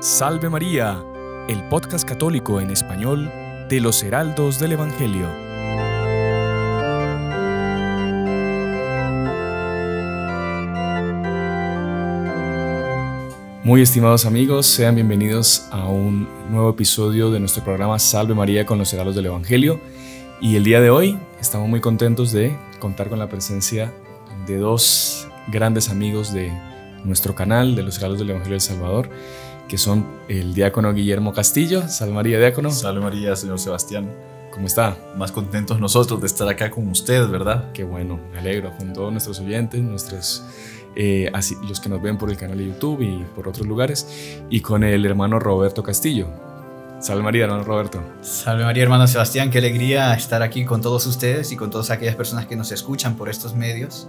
Salve María, el podcast católico en español de los Heraldos del Evangelio. Muy estimados amigos, sean bienvenidos a un nuevo episodio de nuestro programa Salve María con los Heraldos del Evangelio. Y el día de hoy estamos muy contentos de contar con la presencia de dos grandes amigos de nuestro canal, de los Heraldos del Evangelio del Salvador que son el diácono Guillermo Castillo. Salve María, diácono. Salve María, señor Sebastián. ¿Cómo está? Más contentos nosotros de estar acá con ustedes, ¿verdad? Qué bueno, me alegro con todos nuestros oyentes, nuestros, eh, así, los que nos ven por el canal de YouTube y por otros lugares, y con el hermano Roberto Castillo. Salve María, hermano Roberto. Salve María, hermano Sebastián. Qué alegría estar aquí con todos ustedes y con todas aquellas personas que nos escuchan por estos medios.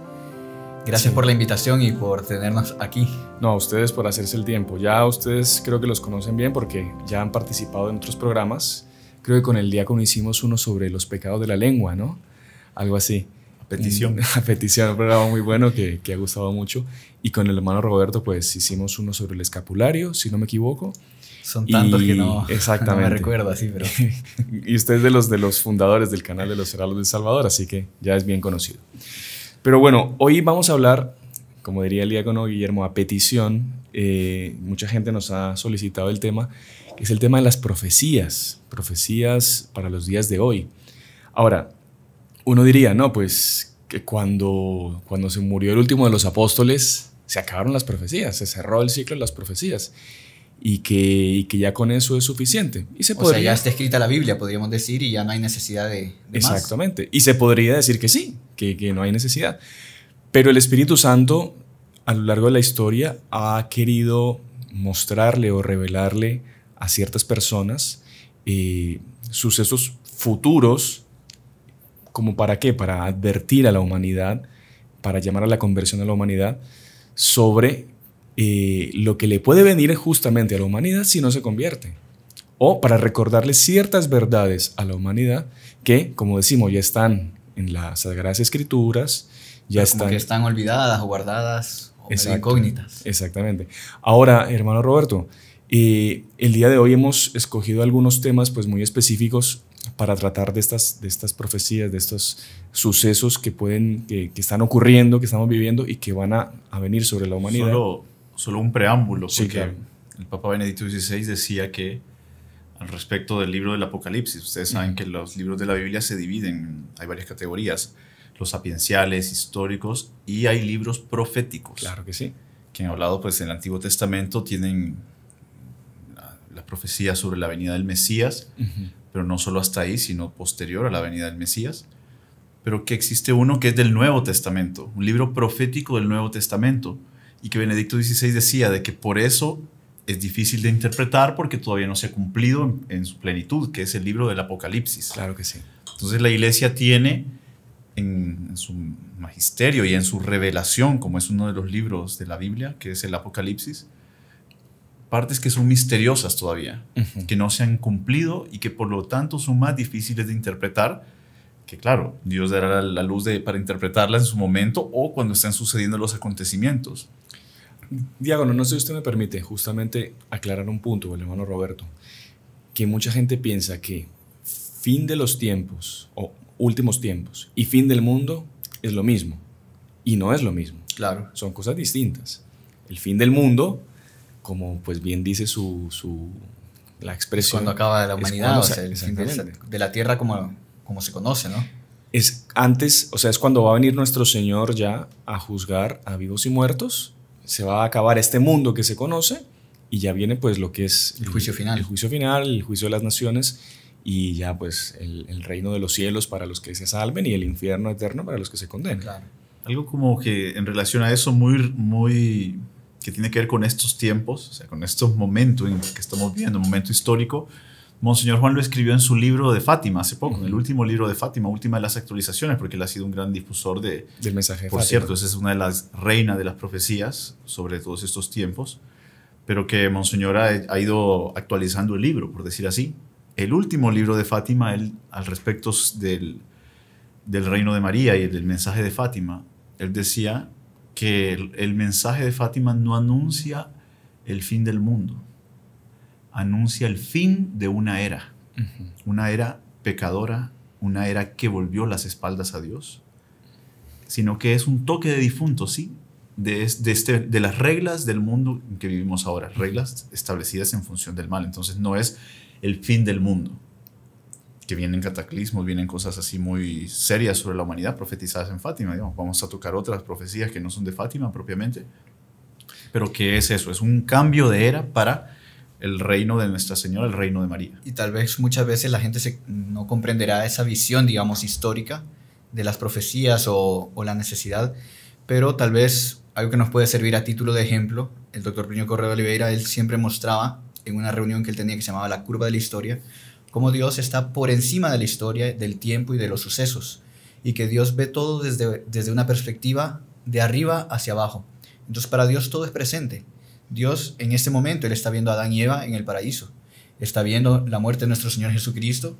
Gracias por la invitación y por tenernos aquí. No, a ustedes por hacerse el tiempo. Ya ustedes creo que los conocen bien porque ya han participado en otros programas. Creo que con el diácono hicimos uno sobre los pecados de la lengua, ¿no? Algo así. A petición. A petición, un programa muy bueno que, que ha gustado mucho. Y con el hermano Roberto, pues hicimos uno sobre el escapulario, si no me equivoco. Son tantos que no, exactamente. me recuerdo así, pero... y usted es de los, de los fundadores del canal de los Heraldos del Salvador, así que ya es bien conocido. Pero bueno, hoy vamos a hablar, como diría el diácono Guillermo, a petición. Eh, mucha gente nos ha solicitado el tema, que es el tema de las profecías, profecías para los días de hoy. Ahora, uno diría, no, pues que cuando, cuando se murió el último de los apóstoles, se acabaron las profecías, se cerró el ciclo de las profecías. Y que, que, ya con eso es suficiente. Y se o podría, sea, ya está escrita la Biblia, podríamos decir, y ya no hay necesidad de, Exactamente. Y se podría decir que sí, que, no hay necesidad. Pero el Espíritu Santo a lo largo de la historia ha querido mostrarle o revelarle a ciertas personas eh, sucesos futuros, como para qué, para advertir a la humanidad, para llamar a la conversión de la humanidad, sobre eh, lo que le puede venir justamente a la humanidad si no se convierte. O para recordarle ciertas verdades a la humanidad que, como decimos, ya están en las Sagradas Escrituras ya están... están olvidadas o guardadas o incógnitas. Exactamente. Ahora, hermano Roberto, eh, el día de hoy hemos escogido algunos temas pues muy específicos para tratar de estas, de estas profecías, de estos sucesos que, pueden, que, están ocurriendo, que estamos viviendo y que van a, venir sobre la humanidad. Solo, un preámbulo, sí, porque el Papa Benedicto XVI decía que al respecto del libro del Apocalipsis. Ustedes saben que los libros de la Biblia se dividen, hay varias categorías, los sapienciales, históricos y hay libros proféticos. Claro que sí. Que han hablado pues en el Antiguo Testamento tienen la, profecía sobre la venida del Mesías, pero no solo hasta ahí, sino posterior a la venida del Mesías. Pero que existe uno que es del Nuevo Testamento, un libro profético del Nuevo Testamento, y que Benedicto XVI decía de que por eso es difícil de interpretar porque todavía no se ha cumplido en, su plenitud, que es el libro del Apocalipsis. Claro que sí. Entonces la iglesia tiene en, su magisterio y en su revelación, como es uno de los libros de la Biblia, que es el Apocalipsis, partes que son misteriosas todavía, que no se han cumplido y que por lo tanto son más difíciles de interpretar, que claro, Dios dará la luz de, para interpretarlas en su momento o cuando están sucediendo los acontecimientos. Diácono, no sé si usted me permite justamente aclarar un punto, el hermano Roberto, que mucha gente piensa que fin de los tiempos o últimos tiempos y fin del mundo es lo mismo. Y no es lo mismo. Claro. Son cosas distintas. El fin del mundo, como pues bien dice su, la expresión. cuando acaba la humanidad, o el fin de, de la tierra como, como se conoce, ¿no? Es antes, o sea, es cuando va a venir nuestro Señor ya a juzgar a vivos y muertos se va a acabar este mundo que se conoce y ya viene pues lo que es el juicio final. El juicio final, el juicio de las naciones y ya pues el, reino de los cielos para los que se salven y el infierno eterno para los que se condenen. Algo como que en relación a eso muy, muy, que tiene que ver con estos tiempos, o sea, con estos momentos en que estamos viviendo, un momento histórico, Monseñor Juan lo escribió en su libro de Fátima hace poco, en el último libro de Fátima, última de las actualizaciones, porque él ha sido un gran difusor del mensaje. Por Fátima. cierto, esa es una de las reinas de las profecías sobre todos estos tiempos, pero que Monseñor ha, ido actualizando el libro, por decir así. El último libro de Fátima, él, al respecto del, reino de María y del mensaje de Fátima, él decía que el mensaje de Fátima no anuncia el fin del mundo anuncia el fin de una era, una era pecadora, una era que volvió las espaldas a Dios, sino que es un toque de difunto, ¿sí? De, este, de las reglas del mundo en que vivimos ahora, reglas establecidas en función del mal. Entonces no es el fin del mundo, que vienen cataclismos, vienen cosas así muy serias sobre la humanidad profetizadas en Fátima. Digamos. Vamos a tocar otras profecías que no son de Fátima propiamente. Pero que es eso? Es un cambio de era para el reino de Nuestra Señora, el reino de María. Y tal vez muchas veces la gente no comprenderá esa visión, digamos, histórica de las profecías o, la necesidad, pero tal vez algo que nos puede servir a título de ejemplo, el doctor Plinio Correa Oliveira, él siempre mostraba en una reunión que él tenía que se llamaba La Curva de la Historia, cómo Dios está por encima de la historia, del tiempo y de los sucesos, y que Dios ve todo desde, desde una perspectiva de arriba hacia abajo. Entonces para Dios todo es presente Dios en este momento, Él está viendo a Adán y Eva en el paraíso, está viendo la muerte de nuestro Señor Jesucristo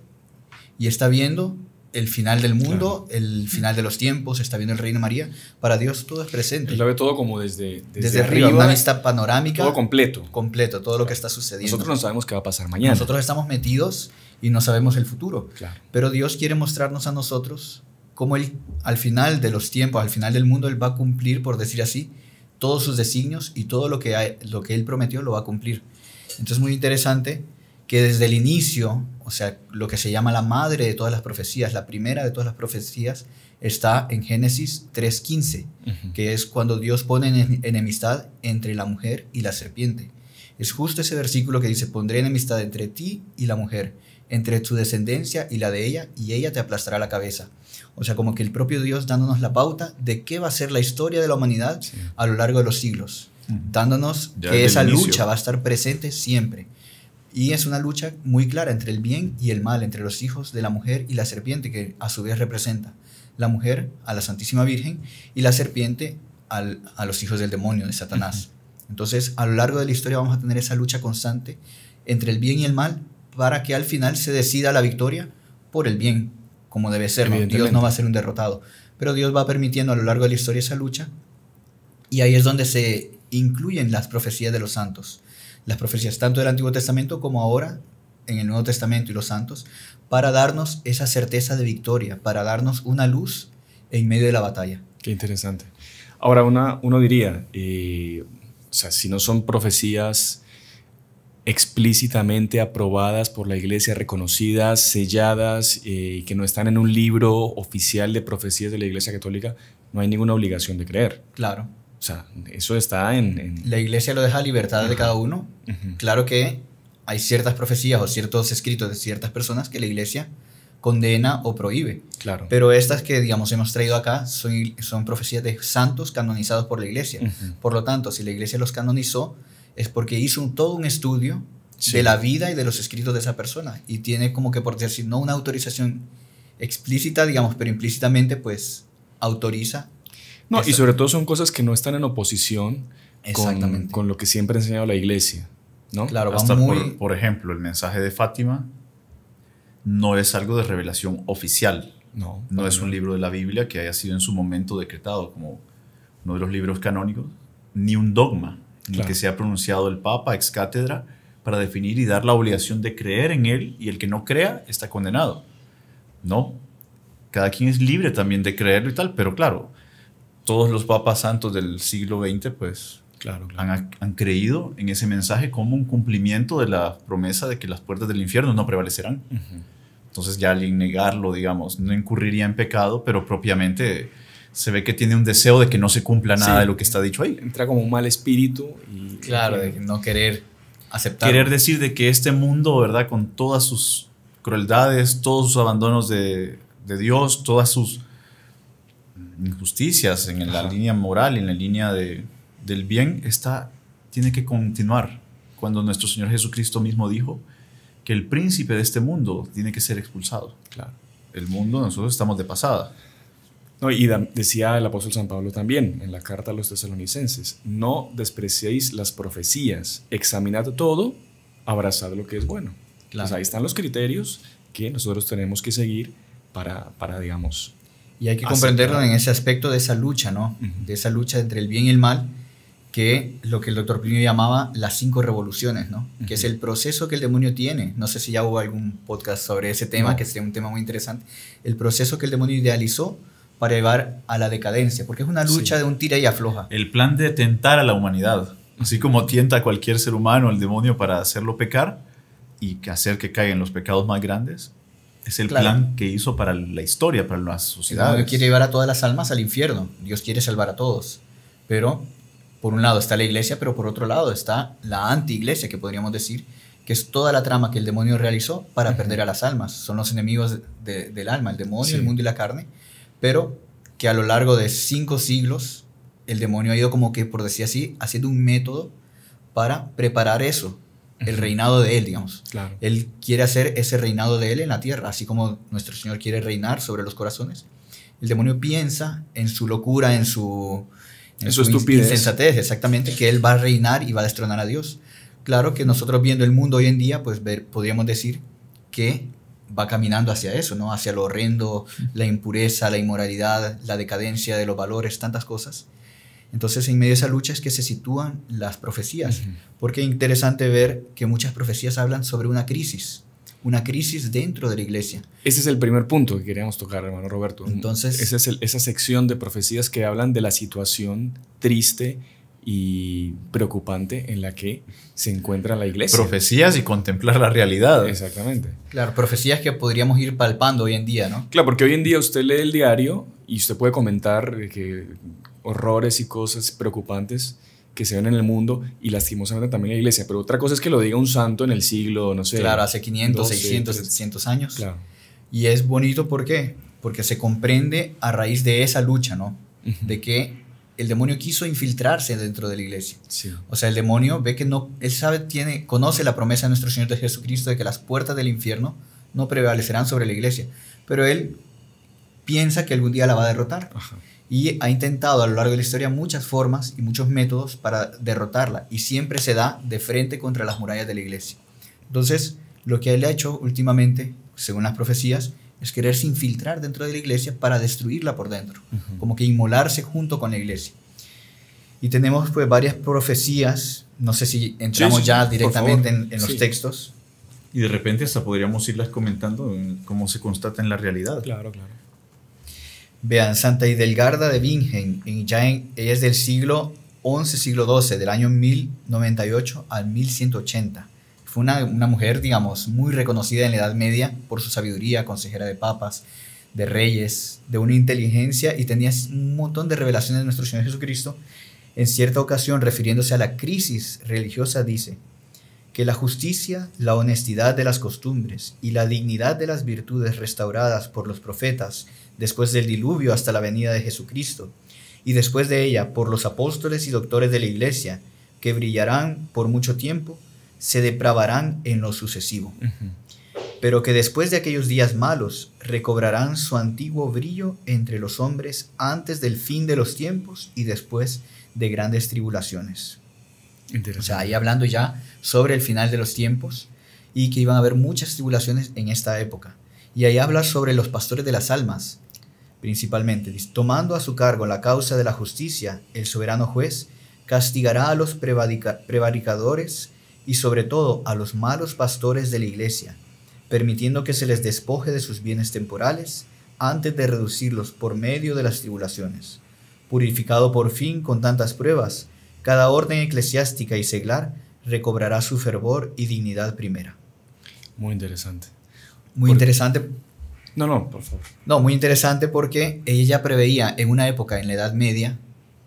y está viendo el final del mundo, el final de los tiempos, está viendo el reino de María. Para Dios todo es presente. Él lo ve todo como desde, desde, arriba, una vista panorámica. Todo completo. Completo, todo lo que está sucediendo. Nosotros no sabemos qué va a pasar mañana. Nosotros estamos metidos y no sabemos el futuro. Pero Dios quiere mostrarnos a nosotros cómo Él, al final de los tiempos, al final del mundo, Él va a cumplir, por decir así, todos sus designios y todo lo que, lo que él prometió lo va a cumplir. Entonces, muy interesante que desde el inicio, o sea, lo que se llama la madre de todas las profecías, la primera de todas las profecías, está en Génesis 3.15, que es cuando Dios pone enemistad entre la mujer y la serpiente. Es justo ese versículo que dice, pondré enemistad entre ti y la mujer, entre tu descendencia y la de ella, y ella te aplastará la cabeza. O sea, como que el propio Dios dándonos la pauta de qué va a ser la historia de la humanidad a lo largo de los siglos, dándonos que esa lucha va a estar presente siempre. Y es una lucha muy clara entre el bien y el mal, entre los hijos de la mujer y la serpiente, que a su vez representa la mujer a la Santísima Virgen y la serpiente al, a los hijos del demonio, de Satanás. Entonces, a lo largo de la historia vamos a tener esa lucha constante entre el bien y el mal, para que al final se decida la victoria por el bien, como debe ser. Dios no va a ser un derrotado, pero Dios va permitiendo a lo largo de la historia esa lucha y ahí es donde se incluyen las profecías de los santos, las profecías tanto del Antiguo Testamento como ahora en el Nuevo Testamento y los santos, para darnos esa certeza de victoria, para darnos una luz en medio de la batalla. Qué interesante. Ahora, uno diría, eh, o sea, si no son profecías explícitamente aprobadas por la iglesia, reconocidas, selladas, eh, y que no están en un libro oficial de profecías de la iglesia católica, no hay ninguna obligación de creer. Claro. O sea, eso está en... La iglesia lo deja a libertad de cada uno. Claro que hay ciertas profecías o ciertos escritos de ciertas personas que la iglesia condena o prohíbe. Claro. Pero estas que, digamos, hemos traído acá son, son profecías de santos canonizados por la iglesia. Por lo tanto, si la iglesia los canonizó, es porque hizo un, todo un estudio de la vida y de los escritos de esa persona. Y tiene como que, por decir, no una autorización explícita, digamos, pero implícitamente, pues, autoriza. No, y sobre todo son cosas que no están en oposición Con, lo que siempre ha enseñado la iglesia. Claro, por, por ejemplo, el mensaje de Fátima no es algo de revelación oficial. No, no es un libro de la Biblia que haya sido en su momento decretado como uno de los libros canónicos, ni un dogma en el que se ha pronunciado el Papa ex cátedra para definir y dar la obligación de creer en él y el que no crea está condenado. No, cada quien es libre también de creerlo y tal, pero claro, todos los papas santos del siglo XX pues claro, Han, creído en ese mensaje como un cumplimiento de la promesa de que las puertas del infierno no prevalecerán. Entonces ya al negarlo, digamos, no incurriría en pecado, pero propiamente se ve que tiene un deseo de que no se cumpla nada de lo que está dicho ahí. Entra como un mal espíritu y... Claro, de no querer aceptar. Querer decir de que este mundo, ¿verdad? Con todas sus crueldades, todos sus abandonos de, de Dios, todas sus injusticias en la línea moral, en la línea del bien, está, tiene que continuar. Cuando nuestro Señor Jesucristo mismo dijo que el príncipe de este mundo tiene que ser expulsado. Claro. El mundo, nosotros estamos de pasada y decía el apóstol San Pablo también en la carta a los tesalonicenses, no despreciéis las profecías, examinad todo, abrazad lo que es bueno. Claro. ahí están los criterios que nosotros tenemos que seguir para, para digamos... Y hay que comprenderlo en ese aspecto de esa lucha, ¿no? De esa lucha entre el bien y el mal, que lo que el doctor Plinio llamaba las cinco revoluciones, ¿no? Que es el proceso que el demonio tiene. No sé si ya hubo algún podcast sobre ese tema, que sería un tema muy interesante. El proceso que el demonio idealizó para llevar a la decadencia, porque es una lucha de un tira y afloja. El plan de tentar a la humanidad, así como tienta a cualquier ser humano el demonio para hacerlo pecar y hacer que caigan los pecados más grandes, es el plan que hizo para la historia, para las sociedad Dios quiere llevar a todas las almas al infierno, Dios quiere salvar a todos, pero por un lado está la iglesia, pero por otro lado está la anti-iglesia, que podríamos decir, que es toda la trama que el demonio realizó para perder a las almas. Son los enemigos del alma, el demonio, el mundo y la carne pero que a lo largo de cinco siglos el demonio ha ido como que, por decir así, haciendo un método para preparar eso, el reinado de él, digamos. Él quiere hacer ese reinado de él en la tierra, así como nuestro Señor quiere reinar sobre los corazones. El demonio piensa en su locura, en su, en su estupidez. insensatez, exactamente, que él va a reinar y va a destronar a Dios. Claro que nosotros viendo el mundo hoy en día, pues ver, podríamos decir que va caminando hacia eso, ¿no? Hacia lo horrendo, la impureza, la inmoralidad, la decadencia de los valores, tantas cosas. Entonces, en medio de esa lucha es que se sitúan las profecías, porque es interesante ver que muchas profecías hablan sobre una crisis, una crisis dentro de la iglesia. Ese es el primer punto que queríamos tocar, hermano Roberto. Entonces, esa, es esa sección de profecías que hablan de la situación triste y preocupante en la que se encuentra la iglesia. Profecías y contemplar la realidad. Exactamente. Claro, profecías que podríamos ir palpando hoy en día, ¿no? Claro, porque hoy en día usted lee el diario y usted puede comentar que horrores y cosas preocupantes que se ven en el mundo y lastimosamente también en la iglesia. Pero otra cosa es que lo diga un santo en el siglo, no sé. Claro, hace 500, 600, 700 años. Y es bonito, ¿por qué? Porque se comprende a raíz de esa lucha, ¿no? De que el demonio quiso infiltrarse dentro de la iglesia. O sea, el demonio ve que no, él sabe, tiene, conoce la promesa de nuestro Señor Jesucristo de que las puertas del infierno no prevalecerán sobre la iglesia. Pero él piensa que algún día la va a derrotar. Y ha intentado a lo largo de la historia muchas formas y muchos métodos para derrotarla. Y siempre se da de frente contra las murallas de la iglesia. Entonces, lo que él ha hecho últimamente, según las profecías, es quererse infiltrar dentro de la iglesia para destruirla por dentro, como que inmolarse junto con la iglesia. Y tenemos pues varias profecías, no sé si entramos ya directamente en, los textos. Y de repente hasta podríamos irlas comentando cómo se constata en la realidad. Claro, claro. Vean, Santa Idelgarda de Vingen, ella es del siglo XI, siglo XII, del año 1098 al 1180. Fue una, una mujer, digamos, muy reconocida en la Edad Media por su sabiduría, consejera de papas, de reyes, de una inteligencia y tenía un montón de revelaciones de nuestro Señor Jesucristo. En cierta ocasión, refiriéndose a la crisis religiosa, dice que la justicia, la honestidad de las costumbres y la dignidad de las virtudes restauradas por los profetas después del diluvio hasta la venida de Jesucristo, y después de ella por los apóstoles y doctores de la Iglesia, que brillarán por mucho tiempo, se depravarán en lo sucesivo, pero que después de aquellos días malos recobrarán su antiguo brillo entre los hombres antes del fin de los tiempos y después de grandes tribulaciones. O sea, ahí hablando ya sobre el final de los tiempos y que iban a haber muchas tribulaciones en esta época. Y ahí habla sobre los pastores de las almas, principalmente, tomando a su cargo la causa de la justicia, el soberano juez castigará a los prevaricadores y sobre todo a los malos pastores de la iglesia, permitiendo que se les despoje de sus bienes temporales antes de reducirlos por medio de las tribulaciones. Purificado por fin con tantas pruebas, cada orden eclesiástica y seglar recobrará su fervor y dignidad primera. Muy interesante. Muy interesante. No, no, por favor. No, muy interesante porque ella preveía en una época, en la Edad Media,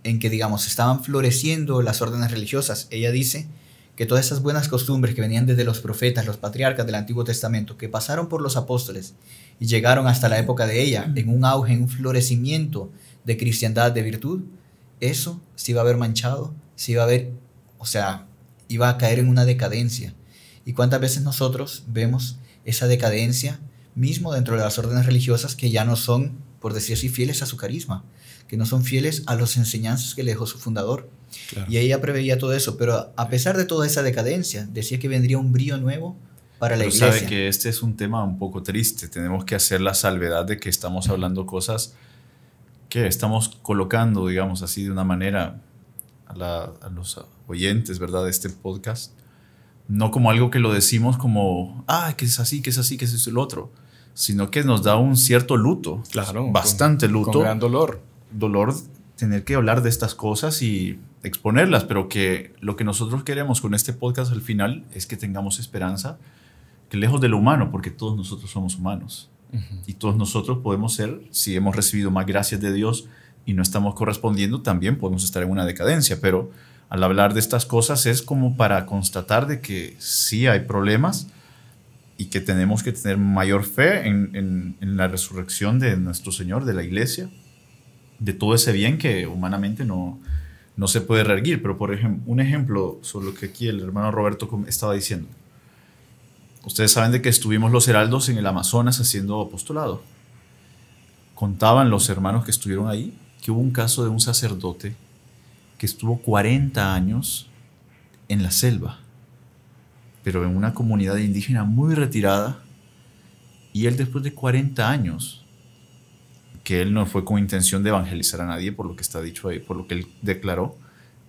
en que, digamos, estaban floreciendo las órdenes religiosas. Ella dice, que todas esas buenas costumbres que venían desde los profetas, los patriarcas del Antiguo Testamento, que pasaron por los apóstoles y llegaron hasta la época de ella, en un auge, en un florecimiento de cristiandad, de virtud, eso se iba a ver manchado, se iba a ver, o sea, iba a caer en una decadencia. ¿Y cuántas veces nosotros vemos esa decadencia mismo dentro de las órdenes religiosas que ya no son, por decir así, fieles a su carisma, que no son fieles a los enseñanzas que le dejó su fundador? Y ella preveía todo eso, pero a pesar de toda esa decadencia, decía que vendría un brío nuevo para la iglesia. sabe que este es un tema un poco triste, tenemos que hacer la salvedad de que estamos hablando cosas que estamos colocando, digamos así, de una manera a, la, los oyentes, ¿verdad?, de este podcast, no como algo que lo decimos como, ah, que es así, que es así, que es el otro, sino que nos da un cierto luto, claro, bastante luto. un gran dolor. Dolor tener que hablar de estas cosas y exponerlas, pero que lo que nosotros queremos con este podcast al final es que tengamos esperanza, que lejos de lo humano, porque todos nosotros somos humanos y todos nosotros podemos ser, si hemos recibido más gracias de Dios y no estamos correspondiendo, también podemos estar en una decadencia, pero al hablar de estas cosas es como para constatar de que sí hay problemas y que tenemos que tener mayor fe en la resurrección de nuestro Señor, de la iglesia, de todo ese bien que humanamente no, no se puede reerguir. Pero, por ejemplo, un ejemplo sobre lo que aquí el hermano Roberto estaba diciendo. Ustedes saben de que estuvimos los heraldos en el Amazonas haciendo apostolado. Contaban los hermanos que estuvieron ahí que hubo un caso de un sacerdote que estuvo 40 años en la selva, pero en una comunidad indígena muy retirada, y él después de 40 años que él no fue con intención de evangelizar a nadie, por lo que está dicho ahí, por lo que él declaró,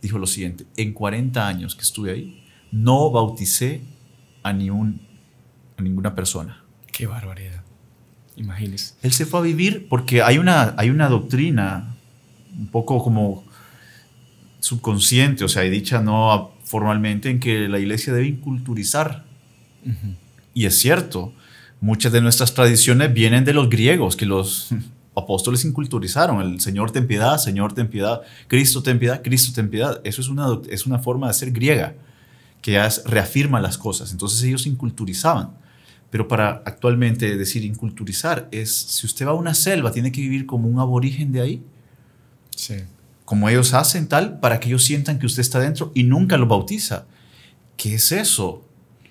dijo lo siguiente, en 40 años que estuve ahí, no bauticé a, ni un, a ninguna persona. Qué barbaridad. Imagínese. Él se fue a vivir porque hay una, hay una doctrina un poco como subconsciente, o sea, dicha no formalmente, en que la iglesia debe inculturizar. Y es cierto, muchas de nuestras tradiciones vienen de los griegos, que los apóstoles inculturizaron, el Señor ten piedad, Señor ten piedad, Cristo ten piedad, Cristo ten piedad. Eso es una, es una forma de ser griega que ya reafirma las cosas. Entonces ellos inculturizaban. Pero para actualmente decir inculturizar es, si usted va a una selva, tiene que vivir como un aborigen de ahí. Como ellos hacen tal, para que ellos sientan que usted está dentro y nunca lo bautiza. ¿Qué es eso?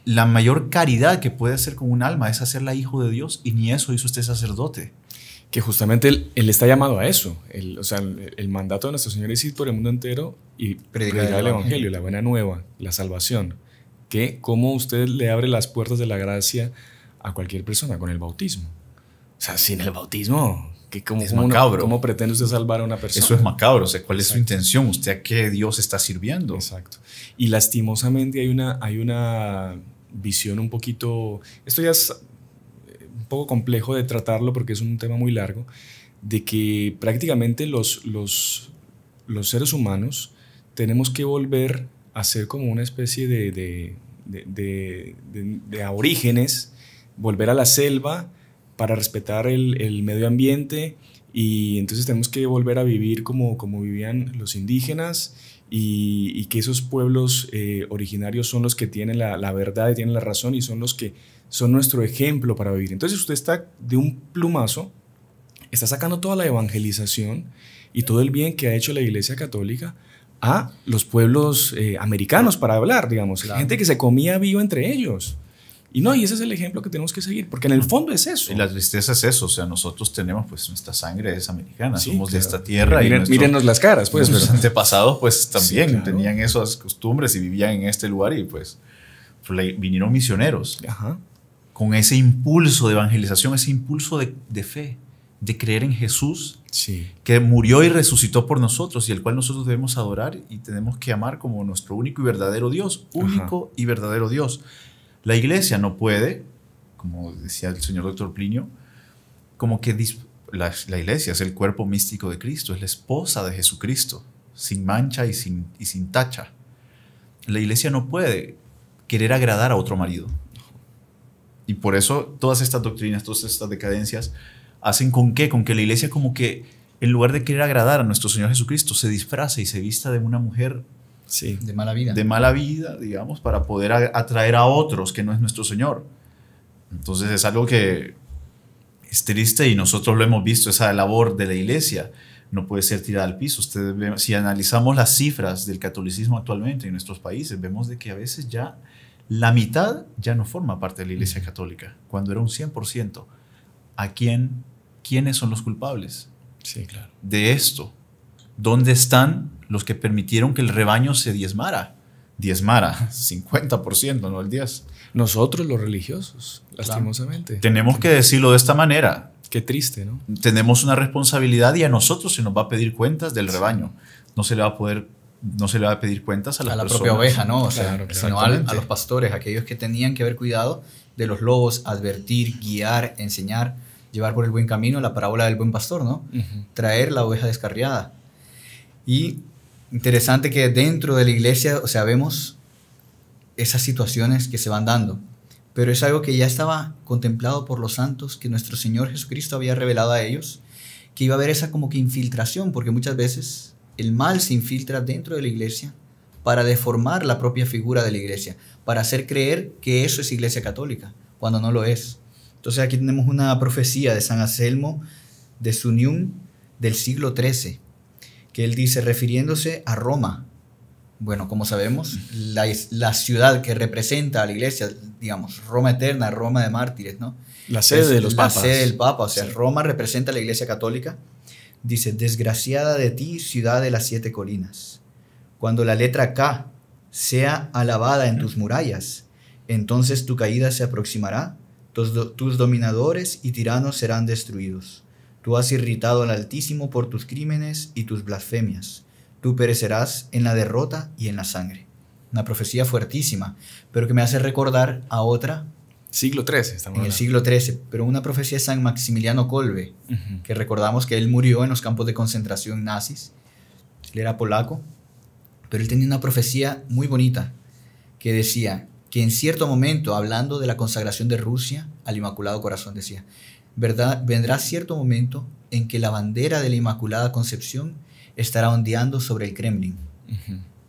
La mayor caridad que puede hacer con un alma es hacerla hijo de Dios y ni eso hizo usted sacerdote que justamente él, está llamado a eso. o sea, el, mandato de nuestro Señor es ir por el mundo entero y predicar, el, evangelio, la buena nueva, la salvación. Que cómo usted le abre las puertas de la gracia a cualquier persona con el bautismo. O sea, sin el bautismo, que cómo, es macabro. ¿cómo pretende usted salvar a una persona? Eso es macabro. ¿cuál es su intención? ¿Usted a qué Dios está sirviendo? Exacto. Y lastimosamente hay una, hay una visión un poquito. Esto ya es un poco complejo de tratarlo porque es un tema muy largo, de que prácticamente los, los, seres humanos tenemos que volver a ser como una especie de, de, de, aborígenes, volver a la selva para respetar el, medio ambiente y entonces tenemos que volver a vivir como, como vivían los indígenas y, y que esos pueblos eh, originarios son los que tienen la, verdad y tienen la razón y son los que son nuestro ejemplo para vivir. Entonces usted está de un plumazo, está sacando toda la evangelización y todo el bien que ha hecho la Iglesia Católica a los pueblos eh, americanos para hablar, digamos, la gente que se comía vivo entre ellos. Y no, y ese es el ejemplo que tenemos que seguir, porque en el fondo es eso. Y la tristeza es eso, o sea, nosotros tenemos, pues nuestra sangre es americana, somos de esta tierra. y mírenos las caras, pues. Nuestros antepasados, pues también tenían esas costumbres y vivían en este lugar y pues vinieron misioneros. Ajá con ese impulso de evangelización, ese impulso de, fe, de creer en Jesús, que murió y resucitó por nosotros y el cual nosotros debemos adorar y tenemos que amar como nuestro único y verdadero Dios, único y verdadero Dios. La iglesia no puede, como decía el señor doctor Plinio, como que la, la, iglesia es el cuerpo místico de Cristo, es la esposa de Jesucristo, sin mancha y sin, y sin tacha. La iglesia no puede querer agradar a otro marido. Y por eso todas estas doctrinas, todas estas decadencias, hacen con qué con que la iglesia como que, en lugar de querer agradar a nuestro Señor Jesucristo, se disfraza y se vista de una mujer De mala vida. De mala vida, digamos, para poder atraer a otros que no es nuestro Señor. Entonces es algo que es triste y nosotros lo hemos visto, esa labor de la iglesia no puede ser tirada al piso. Ustedes si analizamos las cifras del catolicismo actualmente en nuestros países, vemos de que a veces ya la mitad ya no forma parte de la Iglesia Católica, cuando era un 100%. ¿A quién, quiénes son los culpables sí, claro. de esto? ¿Dónde están los que permitieron que el rebaño se diezmara? Diezmara, 50%, no el 10. Nosotros los religiosos, lastimosamente. Tenemos que decirlo de esta manera. Qué triste, ¿no? Tenemos una responsabilidad y a nosotros se nos va a pedir cuentas del rebaño. No se le va a poder no se le va a pedir cuentas a, la propia oveja, ¿no? O sea, sino a, los pastores, aquellos que tenían que haber cuidado de los lobos, advertir, guiar, enseñar, llevar por el buen camino, la parábola del buen pastor, ¿no? Traer la oveja descarriada. Y interesante que dentro de la iglesia, o sea, vemos esas situaciones que se van dando, pero es algo que ya estaba contemplado por los santos, que nuestro Señor Jesucristo había revelado a ellos, que iba a haber esa como que infiltración, porque muchas veces el mal se infiltra dentro de la iglesia para deformar la propia figura de la iglesia, para hacer creer que eso es iglesia católica, cuando no lo es. Entonces aquí tenemos una profecía de San Anselmo de Sunium del siglo XIII, que él dice refiriéndose a Roma. Bueno, como sabemos, la, ciudad que representa a la iglesia, digamos, Roma eterna, Roma de mártires, ¿no? La sede de los papas. La sede del papa, o sea, Roma representa a la iglesia católica Dice, desgraciada de ti, ciudad de las siete colinas. Cuando la letra K sea alabada en tus murallas, entonces tu caída se aproximará, tus, tus dominadores y tiranos serán destruidos. Tú has irritado al Altísimo por tus crímenes y tus blasfemias. Tú perecerás en la derrota y en la sangre. Una profecía fuertísima, pero que me hace recordar a otra Siglo XIII, estamos En el siglo XIII, pero una profecía de San Maximiliano Kolbe, que recordamos que él murió en los campos de concentración nazis. Él era polaco, pero él tenía una profecía muy bonita que decía que en cierto momento, hablando de la consagración de Rusia al Inmaculado Corazón, decía, ¿verdad? Vendrá cierto momento en que la bandera de la Inmaculada Concepción estará ondeando sobre el Kremlin.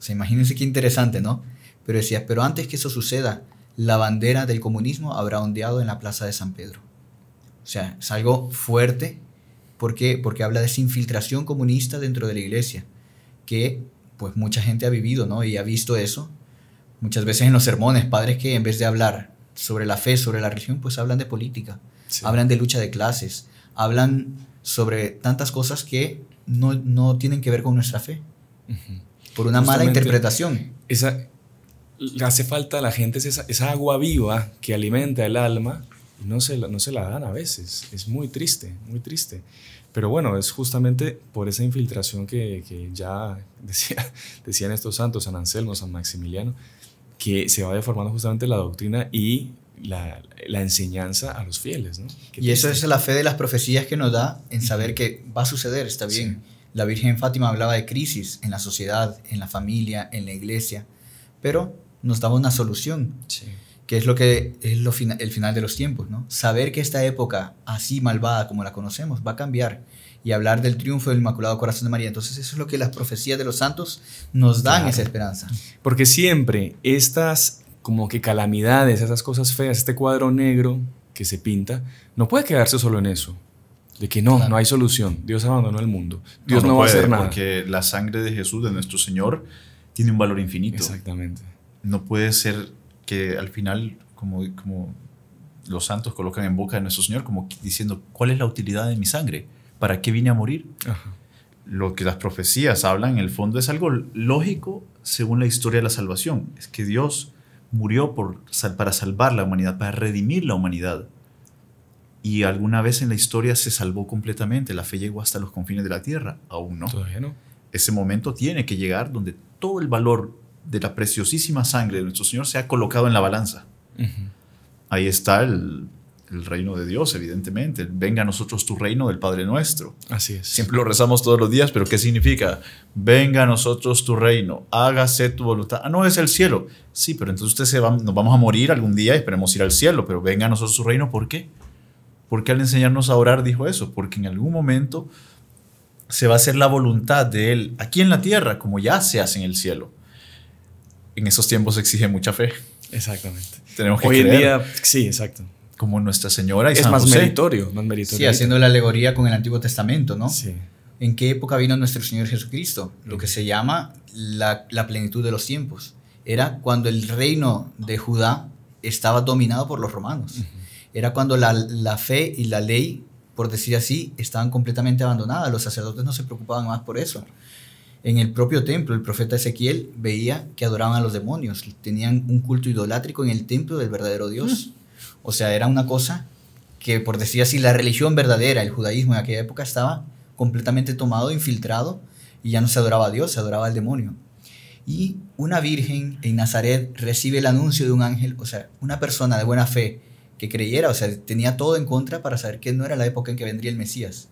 Se imagínense qué interesante, ¿no? Pero decía, pero antes que eso suceda, la bandera del comunismo habrá ondeado en la Plaza de San Pedro. O sea, es algo fuerte. porque Porque habla de esa infiltración comunista dentro de la iglesia, que pues mucha gente ha vivido, ¿no? Y ha visto eso. Muchas veces en los sermones, padres que en vez de hablar sobre la fe, sobre la religión, pues hablan de política, hablan de lucha de clases, hablan sobre tantas cosas que no, tienen que ver con nuestra fe. Por una mala interpretación. Esa, hace falta a la gente esa, agua viva que alimenta el alma no se, no se la dan a veces. Es muy triste, muy triste. Pero bueno, es justamente por esa infiltración que, ya decía, decían estos santos, San Anselmo, San Maximiliano, que se va deformando justamente la doctrina y la, enseñanza a los fieles. Y eso es la fe de las profecías que nos da en saber qué va a suceder, está bien. La Virgen Fátima hablaba de crisis en la sociedad, en la familia, en la iglesia, pero nos daba una solución. Que es lo que es el final de los tiempos, ¿no? Saber que esta época, así malvada como la conocemos, va a cambiar y hablar del triunfo del Inmaculado Corazón de María. Entonces eso es lo que las profecías de los santos nos dan esa esperanza. Porque siempre estas como que calamidades, esas cosas feas, este cuadro negro que se pinta, no puede quedarse solo en eso. De que no, no hay solución. Dios abandonó el mundo. Dios no, va a hacer nada. Porque la sangre de Jesús, de nuestro Señor, tiene un valor infinito. Exactamente no puede ser que al final, como, como los santos colocan en boca de nuestro Señor, como diciendo, ¿cuál es la utilidad de mi sangre? ¿Para qué vine a morir? Lo que las profecías hablan en el fondo es algo lógico según la historia de la salvación. Es que Dios murió por, para salvar la humanidad, para redimir la humanidad. Y alguna vez en la historia se salvó completamente, la fe llegó hasta los confines de la tierra, aún no. Todavía no. Ese momento tiene que llegar donde todo el valor de la preciosísima sangre de nuestro Señor se ha colocado en la balanza. Ahí está el, reino de Dios, evidentemente. Venga a nosotros tu reino del Padre nuestro. Así es. Siempre lo rezamos todos los días, pero ¿qué significa? Venga a nosotros tu reino, hágase tu voluntad. Ah, no es el cielo. Sí, pero entonces usted se nos vamos a morir algún día y esperemos ir al cielo, pero venga a nosotros su reino, ¿por qué? Porque al enseñarnos a orar dijo eso, porque en algún momento se va a hacer la voluntad de Él aquí en la tierra, como ya se hace en el cielo en esos tiempos exige mucha fe. Exactamente. Tenemos que Hoy en día, sí, exacto. Como Nuestra Señora y es más meritorio, más meritorio. Sí, haciendo la alegoría con el Antiguo Testamento, ¿no? Sí. ¿En qué época vino nuestro Señor Jesucristo? Lo que se llama la, plenitud de los tiempos. Era cuando el reino de Judá estaba dominado por los romanos. Era cuando la, la fe y la ley por decir así, estaban completamente abandonadas. Los sacerdotes no se preocupaban más por eso. En el propio templo, el profeta Ezequiel veía que adoraban a los demonios, tenían un culto idolátrico en el templo del verdadero Dios. Mm. O sea, era una cosa que, por decir así, la religión verdadera, el judaísmo en aquella época estaba completamente tomado, infiltrado, y ya no se adoraba a Dios, se adoraba al demonio. Y una virgen en Nazaret recibe el anuncio de un ángel, o sea, una persona de buena fe que creyera, o sea, tenía todo en contra para saber que no era la época en que vendría el Mesías.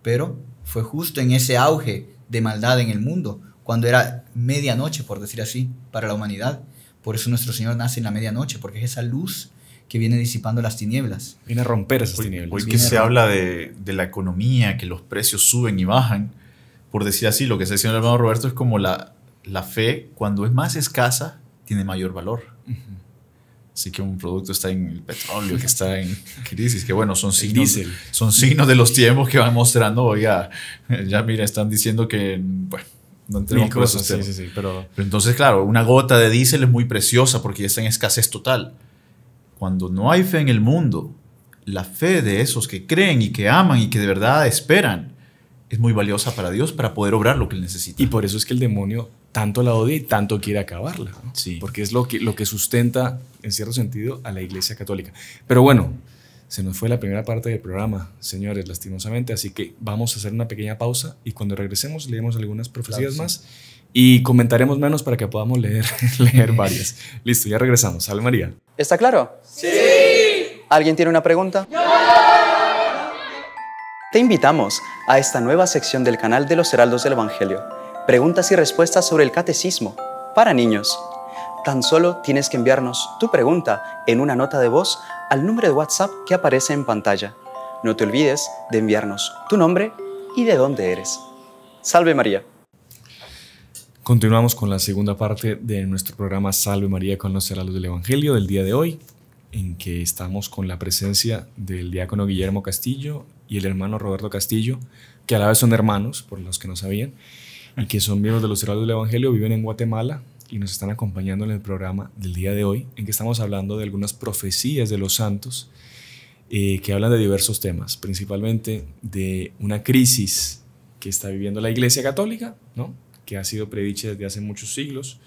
Pero fue justo en ese auge de maldad en el mundo, cuando era medianoche, por decir así, para la humanidad. Por eso nuestro Señor nace en la medianoche, porque es esa luz que viene disipando las tinieblas. Viene a romper esas tinieblas. Hoy que se habla de, la economía, que los precios suben y bajan, por decir así, lo que está diciendo el hermano Roberto es como la, la fe, cuando es más escasa, tiene mayor valor. Así que un producto está en el petróleo, que está en crisis, que bueno, son signos, son signos de los tiempos que van mostrando, oiga, ya mira, están diciendo que, bueno, no tenemos cosas, sí, sí, sí, pero... pero... entonces, claro, una gota de diésel es muy preciosa porque ya está en escasez total. Cuando no hay fe en el mundo, la fe de esos que creen y que aman y que de verdad esperan es muy valiosa para Dios para poder obrar lo que él necesita. Y por eso es que el demonio tanto la odia y tanto quiere acabarla. Sí. Porque es lo que, lo que sustenta, en cierto sentido, a la Iglesia Católica. Pero bueno, se nos fue la primera parte del programa, señores, lastimosamente. Así que vamos a hacer una pequeña pausa y cuando regresemos leemos algunas profecías más y comentaremos menos para que podamos leer, leer varias. Listo, ya regresamos. Salve María. ¿Está claro? Sí. ¿Alguien tiene una pregunta? ¡No! Te invitamos a esta nueva sección del canal de los Heraldos del Evangelio preguntas y respuestas sobre el catecismo para niños. Tan solo tienes que enviarnos tu pregunta en una nota de voz al número de WhatsApp que aparece en pantalla. No te olvides de enviarnos tu nombre y de dónde eres. Salve María. Continuamos con la segunda parte de nuestro programa Salve María con los del Evangelio del día de hoy, en que estamos con la presencia del diácono Guillermo Castillo y el hermano Roberto Castillo, que a la vez son hermanos, por los que no sabían, que son miembros de los Heraldos del Evangelio, viven en Guatemala y nos están acompañando en el programa del día de hoy, en que estamos hablando de algunas profecías de los santos eh, que hablan de diversos temas, principalmente de una crisis que está viviendo la Iglesia Católica, ¿no? que ha sido predicha desde hace muchos siglos,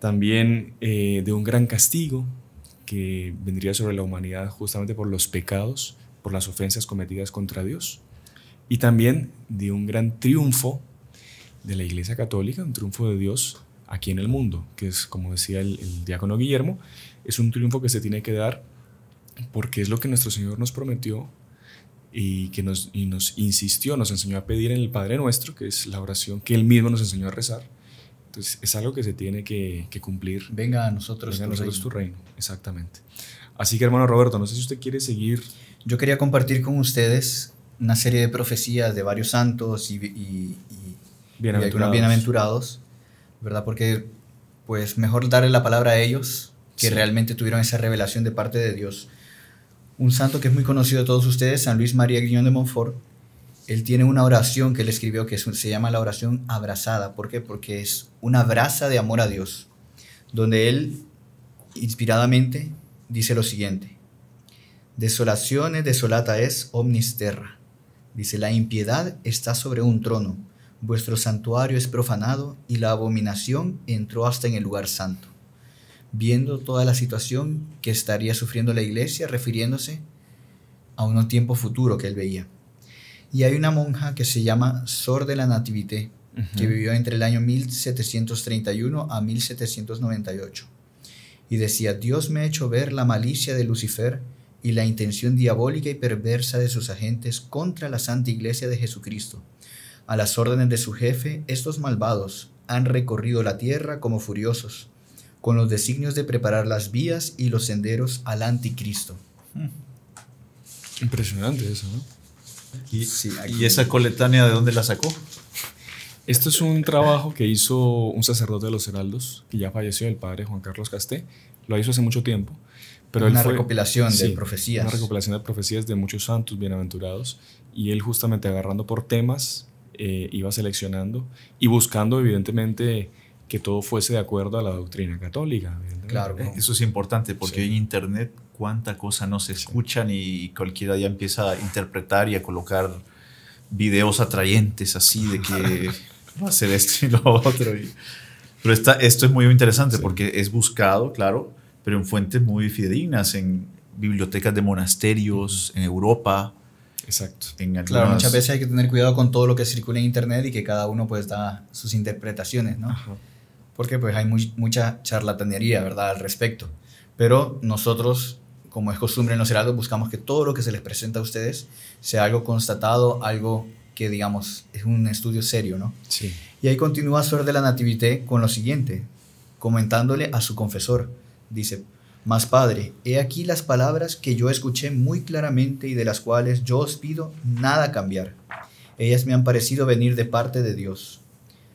también eh, de un gran castigo que vendría sobre la humanidad justamente por los pecados, por las ofensas cometidas contra Dios, y también de un gran triunfo de la Iglesia Católica, un triunfo de Dios aquí en el mundo, que es, como decía el, diácono Guillermo, es un triunfo que se tiene que dar porque es lo que nuestro Señor nos prometió y que nos, y nos insistió, nos enseñó a pedir en el Padre Nuestro, que es la oración que Él mismo nos enseñó a rezar. Entonces es algo que se tiene que, cumplir. Venga a nosotros, Venga a nosotros tu, reino. Exactamente. Así que hermano Roberto, no sé si usted quiere seguir. Yo quería compartir con ustedes una serie de profecías de varios santos y bienaventurados. ¿verdad? Porque pues mejor darle la palabra a ellos que realmente tuvieron esa revelación de parte de Dios. Un santo que es muy conocido de todos ustedes, San Luis María Guiñón de Montfort, él tiene una oración que él escribió que se llama la oración abrazada. ¿Por qué? Porque es una brasa de amor a Dios, donde él inspiradamente dice lo siguiente. Desolaciones desolata es omnisterra Dice, la impiedad está sobre un trono vuestro santuario es profanado y la abominación entró hasta en el lugar santo. Viendo toda la situación que estaría sufriendo la iglesia, refiriéndose a un tiempo futuro que él veía. Y hay una monja que se llama Sor de la Nativité, que vivió entre el año 1731 a 1798. Y decía, Dios me ha hecho ver la malicia de Lucifer y la intención diabólica y perversa de sus agentes contra la Santa Iglesia de Jesucristo a las órdenes de su jefe, estos malvados han recorrido la tierra como furiosos, con los designios de preparar las vías y los senderos al anticristo. Hmm. Impresionante eso, ¿no? ¿Y, esa coletánea de dónde la sacó? Esto es un trabajo que hizo un sacerdote de los Heraldos, que ya falleció, el padre Juan Carlos Casté. Lo hizo hace mucho tiempo. Pero una recopilación de profecías. Una recopilación de profecías de muchos santos bienaventurados. Y él justamente agarrando por temas eh, iba seleccionando y buscando evidentemente que todo fuese de acuerdo a la doctrina católica. Claro, eso es importante porque en Internet cuánta cosa no se escuchan y cualquiera ya empieza a interpretar y a colocar videos atrayentes así de que va a ser esto y lo otro. pero esto es muy interesante porque es buscado, claro, pero en fuentes muy fidedignas, en bibliotecas de monasterios, en Europa, Exacto. Claro, muchas veces hay que tener cuidado con todo lo que circula en Internet y que cada uno pues da sus interpretaciones, ¿no? Porque pues hay mucha charlatanería, ¿verdad? Al respecto. Pero nosotros, como es costumbre en los heraldos, buscamos que todo lo que se les presenta a ustedes sea algo constatado, algo que digamos es un estudio serio, ¿no? Sí. Y ahí continúa Suer de la Nativité con lo siguiente, comentándole a su confesor. Dice, mas Padre, he aquí las palabras que yo escuché muy claramente y de las cuales yo os pido nada cambiar. Ellas me han parecido venir de parte de Dios.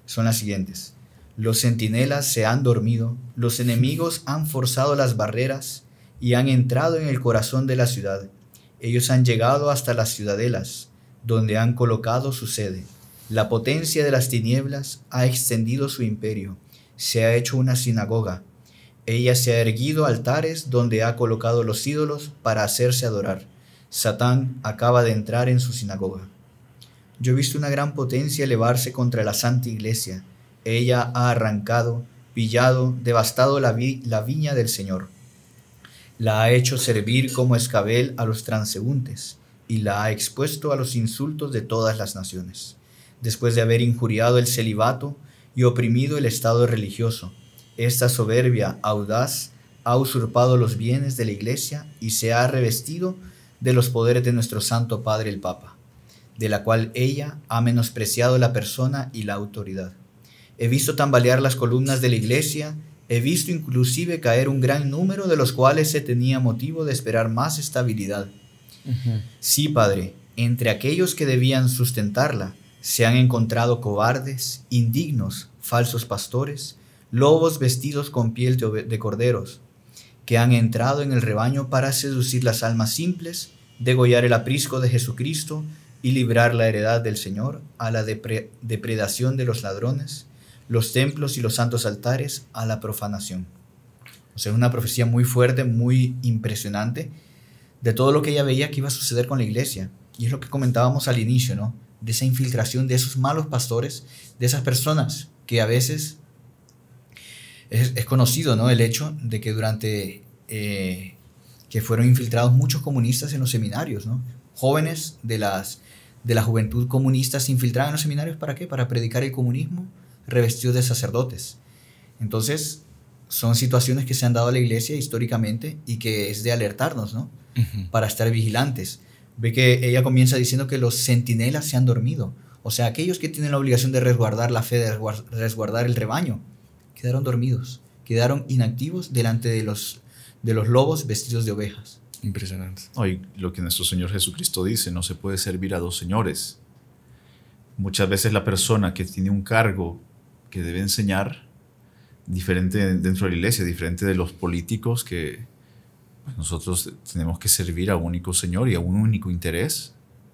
Son las siguientes. Los centinelas se han dormido, los enemigos han forzado las barreras y han entrado en el corazón de la ciudad. Ellos han llegado hasta las ciudadelas, donde han colocado su sede. La potencia de las tinieblas ha extendido su imperio. Se ha hecho una sinagoga ella se ha erguido altares donde ha colocado los ídolos para hacerse adorar. Satán acaba de entrar en su sinagoga. Yo he visto una gran potencia elevarse contra la Santa Iglesia. Ella ha arrancado, pillado, devastado la, la viña del Señor. La ha hecho servir como escabel a los transeúntes y la ha expuesto a los insultos de todas las naciones. Después de haber injuriado el celibato y oprimido el estado religioso, esta soberbia audaz ha usurpado los bienes de la Iglesia y se ha revestido de los poderes de nuestro Santo Padre el Papa, de la cual ella ha menospreciado la persona y la autoridad. He visto tambalear las columnas de la Iglesia, he visto inclusive caer un gran número de los cuales se tenía motivo de esperar más estabilidad. Sí, Padre, entre aquellos que debían sustentarla, se han encontrado cobardes, indignos, falsos pastores, lobos vestidos con piel de, corderos, que han entrado en el rebaño para seducir las almas simples, degollar el aprisco de Jesucristo y librar la heredad del Señor a la depredación de los ladrones, los templos y los santos altares a la profanación. O sea, es una profecía muy fuerte, muy impresionante de todo lo que ella veía que iba a suceder con la iglesia. Y es lo que comentábamos al inicio, ¿no? De esa infiltración de esos malos pastores, de esas personas que a veces es, conocido ¿no? el hecho de que durante eh, que fueron infiltrados muchos comunistas en los seminarios, jóvenes de, las, de la juventud comunista se infiltraron en los seminarios para qué? Para predicar el comunismo revestidos de sacerdotes. Entonces, son situaciones que se han dado a la iglesia históricamente y que es de alertarnos, Para estar vigilantes. Ve que ella comienza diciendo que los centinelas se han dormido. O sea, aquellos que tienen la obligación de resguardar la fe, de resguardar el rebaño, quedaron dormidos, quedaron inactivos delante de los, de los lobos vestidos de ovejas. Impresionante. Hoy lo que nuestro Señor Jesucristo dice, no se puede servir a dos señores. Muchas veces la persona que tiene un cargo que debe enseñar, diferente dentro de la iglesia, diferente de los políticos que pues nosotros tenemos que servir a un único Señor y a un único interés,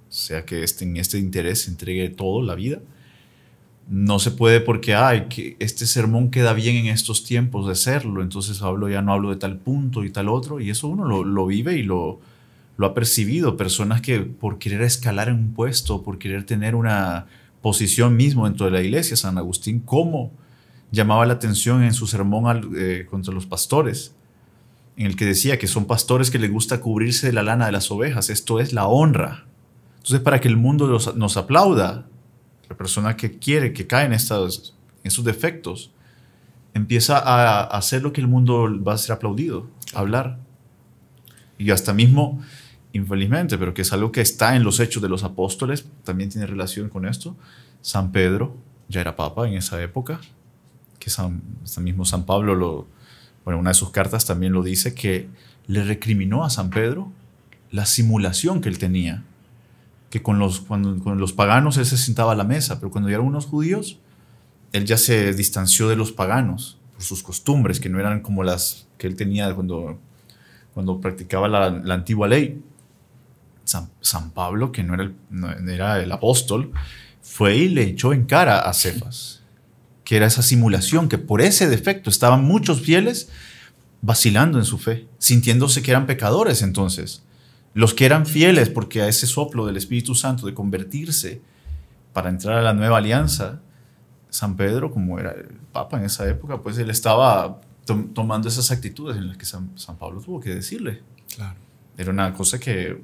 sea que este, en este interés se entregue todo, la vida, no se puede porque, ay, que este sermón queda bien en estos tiempos de serlo, entonces hablo ya no hablo de tal punto y tal otro, y eso uno lo, vive y lo, lo ha percibido. Personas que por querer escalar en un puesto, por querer tener una posición mismo dentro de la iglesia, San Agustín, ¿cómo? llamaba la atención en su sermón eh, contra los pastores, en el que decía que son pastores que les gusta cubrirse de la lana de las ovejas, esto es la honra. Entonces, para que el mundo nos aplauda, la persona que quiere, que cae en, estas, en sus defectos, empieza a hacer lo que el mundo va a ser aplaudido, hablar. Y hasta mismo, infelizmente, pero que es algo que está en los hechos de los apóstoles, también tiene relación con esto, San Pedro ya era papa en esa época, que San, mismo San Pablo, lo, bueno, una de sus cartas también lo dice, que le recriminó a San Pedro la simulación que él tenía que con los, paganos él se sentaba a la mesa, pero cuando llegaron unos judíos, él ya se distanció de los paganos por sus costumbres, que no eran como las que él tenía cuando, cuando practicaba la, antigua ley. San, Pablo, que no era, el, no era el apóstol, fue y le echó en cara a Cefas, que era esa simulación, que por ese defecto estaban muchos fieles vacilando en su fe, sintiéndose que eran pecadores entonces. Los que eran fieles, porque a ese soplo del Espíritu Santo de convertirse para entrar a la nueva alianza, San Pedro, como era el Papa en esa época, pues él estaba tomando esas actitudes en las que San, Pablo tuvo que decirle. Claro. Era una cosa que,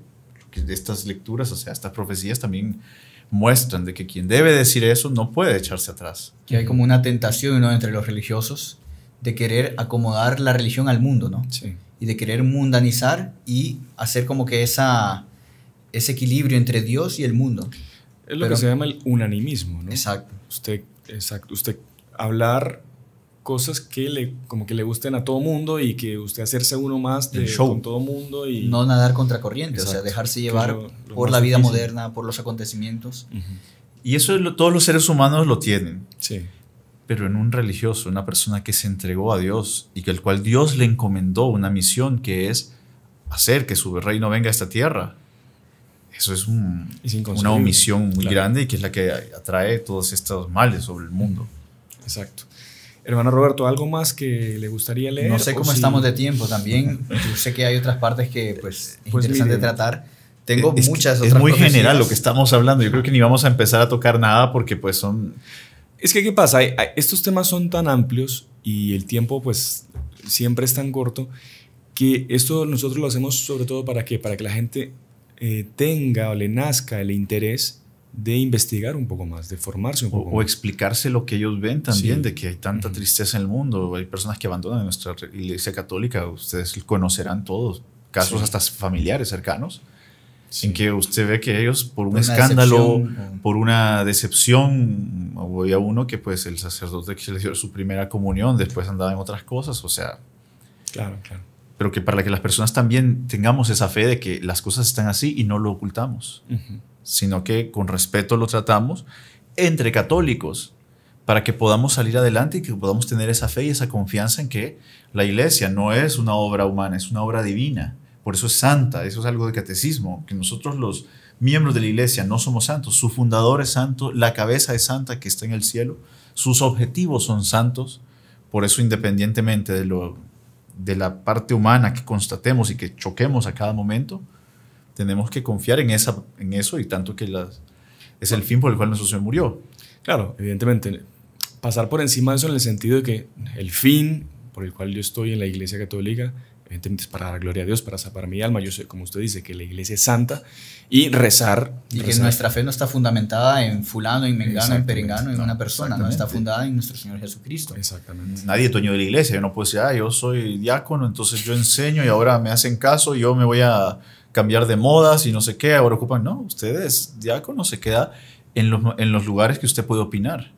estas lecturas, o sea, estas profecías también muestran de que quien debe decir eso no puede echarse atrás. Que hay como una tentación entre los religiosos de querer acomodar la religión al mundo, ¿no? Sí y de querer mundanizar y hacer como que esa, ese equilibrio entre Dios y el mundo. Es lo que se llama el unanimismo, ¿no? Exacto. Usted, exacto, usted hablar cosas que le como que le gusten a todo mundo y que usted hacerse uno más de show. con todo mundo y no nadar contracorriente, o sea, dejarse llevar por la vida moderna, por los acontecimientos. Y eso todos los seres humanos lo tienen. Sí pero en un religioso, una persona que se entregó a Dios y que el cual Dios le encomendó una misión que es hacer que su reino venga a esta tierra. Eso es, una omisión muy grande y que es la que atrae todos estos males sobre el mundo. Exacto. Hermano Roberto, ¿algo más que le gustaría leer? No sé cómo estamos de tiempo también. Yo sé que hay otras partes que pues, pues es interesante tratar. Tengo muchas otras Es muy general lo que estamos hablando. Yo creo que ni vamos a empezar a tocar nada porque pues son es que, ¿qué pasa? estos temas son tan amplios y el tiempo, pues, siempre es tan corto que esto nosotros lo hacemos sobre todo para que, para que la gente eh, tenga o le nazca el interés de investigar un poco más, de formarse un poco o, explicarse lo que ellos ven también, de que hay tanta tristeza en el mundo, hay personas que abandonan nuestra iglesia católica, ustedes conocerán todos, casos hasta familiares cercanos, sin que usted vea que ellos por un escándalo, por una decepción, voy a uno que pues el sacerdote que le dio su primera comunión después andaba en otras cosas, o sea. Claro, claro. Pero que para que las personas también tengamos esa fe de que las cosas están así y no lo ocultamos, sino que con respeto lo tratamos entre católicos para que podamos salir adelante y que podamos tener esa fe y esa confianza en que la iglesia no es una obra humana, es una obra divina por eso es santa, eso es algo de catecismo, que nosotros los miembros de la iglesia no somos santos, su fundador es santo, la cabeza es santa que está en el cielo, sus objetivos son santos, por eso independientemente de, lo, de la parte humana que constatemos y que choquemos a cada momento, tenemos que confiar en, esa, en eso y tanto que es el fin por el cual nuestro Señor murió. Claro, evidentemente, pasar por encima de eso en el sentido de que el fin por el cual yo estoy en la Iglesia Católica Evidentemente es para la gloria a Dios, para salvar mi alma. Yo sé, como usted dice, que la iglesia es santa y rezar. Y que nuestra fe no está fundamentada en fulano, en mengano, en perengano, en una persona. No está fundada en nuestro Señor Jesucristo. Exactamente. Nadie es dueño de la iglesia. Yo no puedo decir, ah, yo soy diácono, entonces yo enseño y ahora me hacen caso, yo me voy a cambiar de modas y no sé qué. Ahora ocupan, no, ustedes, diácono, se queda en los, en los lugares que usted puede opinar.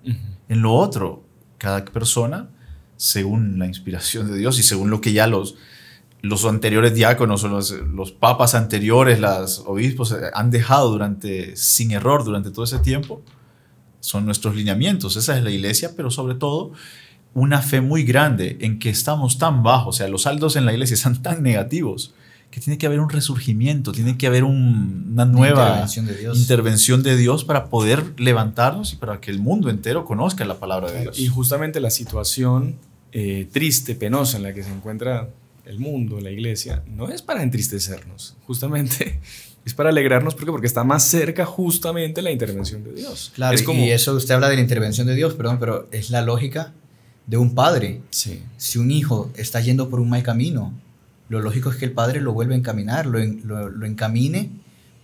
En lo otro, cada persona, según la inspiración de Dios y según lo que ya los los anteriores diáconos o los, papas anteriores, los obispos eh, han dejado durante, sin error durante todo ese tiempo, son nuestros lineamientos. Esa es la iglesia, pero sobre todo una fe muy grande en que estamos tan bajos, o sea, los saldos en la iglesia están tan negativos que tiene que haber un resurgimiento, tiene que haber una nueva intervención de, Dios. intervención de, Dios. para poder levantarnos y para que el mundo entero conozca la palabra de Dios. Y justamente la situación eh, triste, penosa en la que se encuentra el mundo, la iglesia, no es para entristecernos, justamente es para alegrarnos porque porque está más cerca justamente la intervención de Dios. Claro, y eso usted habla de la intervención de Dios, perdón, pero es la lógica de un padre. Si un hijo está yendo por un mal camino, lo lógico es que el padre lo vuelva a encaminar, lo, lo, encamine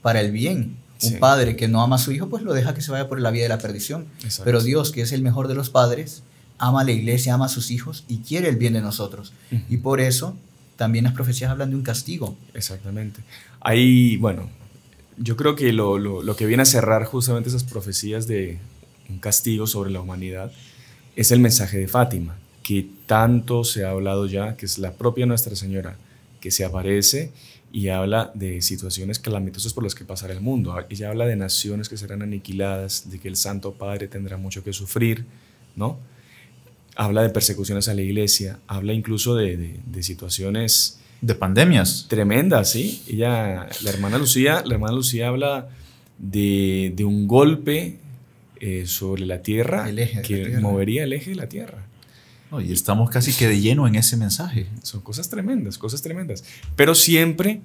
para el bien. Un padre que no ama a su hijo, pues lo deja que se vaya por la vía de la perdición. Pero Dios, que es el mejor de los padres, ama a la iglesia, ama a sus hijos y quiere el bien de nosotros. Y por eso también las profecías hablan de un castigo. Exactamente. Ahí, bueno, yo creo que lo, lo que viene a cerrar justamente esas profecías de un castigo sobre la humanidad es el mensaje de Fátima, que tanto se ha hablado ya, que es la propia Nuestra Señora que se aparece y habla de situaciones calamitosas por las que pasará el mundo. Ella habla de naciones que serán aniquiladas, de que el Santo Padre tendrá mucho que sufrir, ¿no? habla de persecuciones a la iglesia, habla incluso de, situaciones... De pandemias. Tremendas, sí. ya la hermana Lucía, la hermana Lucía habla de, un golpe eh, sobre la tierra el que movería el eje de la tierra. y estamos casi que de lleno en ese mensaje. Son cosas tremendas, cosas tremendas. Pero siempre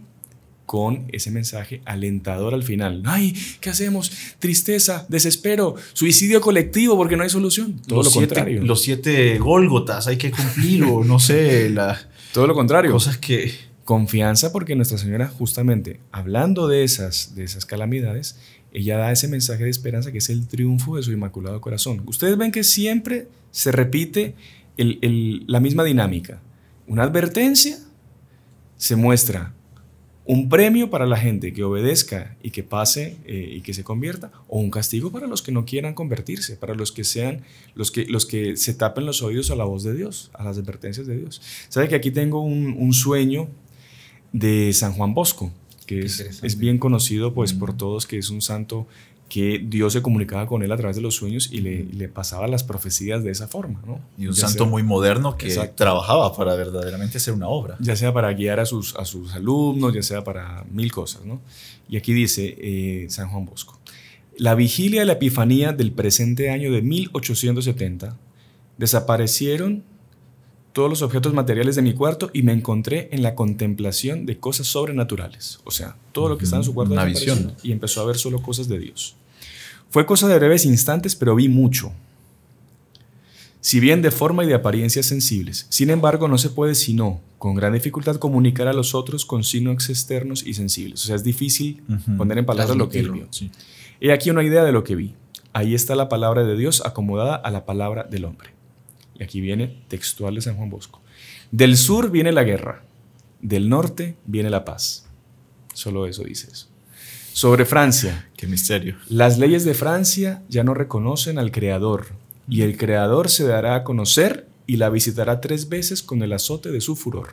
con ese mensaje alentador al final. Ay, ¿qué hacemos? Tristeza, desespero, suicidio colectivo porque no hay solución. Todo lo contrario. Los siete Gólgotas hay que cumplir o no sé, todo lo contrario. Cosas que confianza porque Nuestra Señora justamente hablando de esas de esas calamidades, ella da ese mensaje de esperanza que es el triunfo de su Inmaculado Corazón. Ustedes ven que siempre se repite la misma dinámica. Una advertencia se muestra un premio para la gente que obedezca y que pase eh, y que se convierta, o un castigo para los que no quieran convertirse, para los que sean, los que, los que se tapen los oídos a la voz de Dios, a las advertencias de Dios. Sabe que aquí tengo un, sueño de San Juan Bosco, que es, bien conocido pues por todos, que es un santo que Dios se comunicaba con él a través de los sueños y le, pasaba las profecías de esa forma. Y un santo muy moderno que trabajaba para verdaderamente hacer una obra. Ya sea para guiar a sus, a sus alumnos, ya sea para mil cosas. Y aquí dice eh, San Juan Bosco, la vigilia de la Epifanía del presente año de 1870 desaparecieron todos los objetos materiales de mi cuarto y me encontré en la contemplación de cosas sobrenaturales. O sea, todo lo que está en su cuarto Una visión. y empezó a ver solo cosas de Dios. Fue cosa de breves instantes, pero vi mucho. Si bien de forma y de apariencias sensibles, sin embargo no se puede sino con gran dificultad comunicar a los otros con signos externos y sensibles. O sea, es difícil poner en palabras lo que él vio. He aquí una idea de lo que vi. Ahí está la palabra de Dios acomodada a la palabra del hombre y aquí viene textual de San Juan Bosco, del sur viene la guerra, del norte viene la paz. Solo eso dice eso. Sobre Francia. Qué misterio. Las leyes de Francia ya no reconocen al Creador, y el Creador se dará a conocer y la visitará tres veces con el azote de su furor.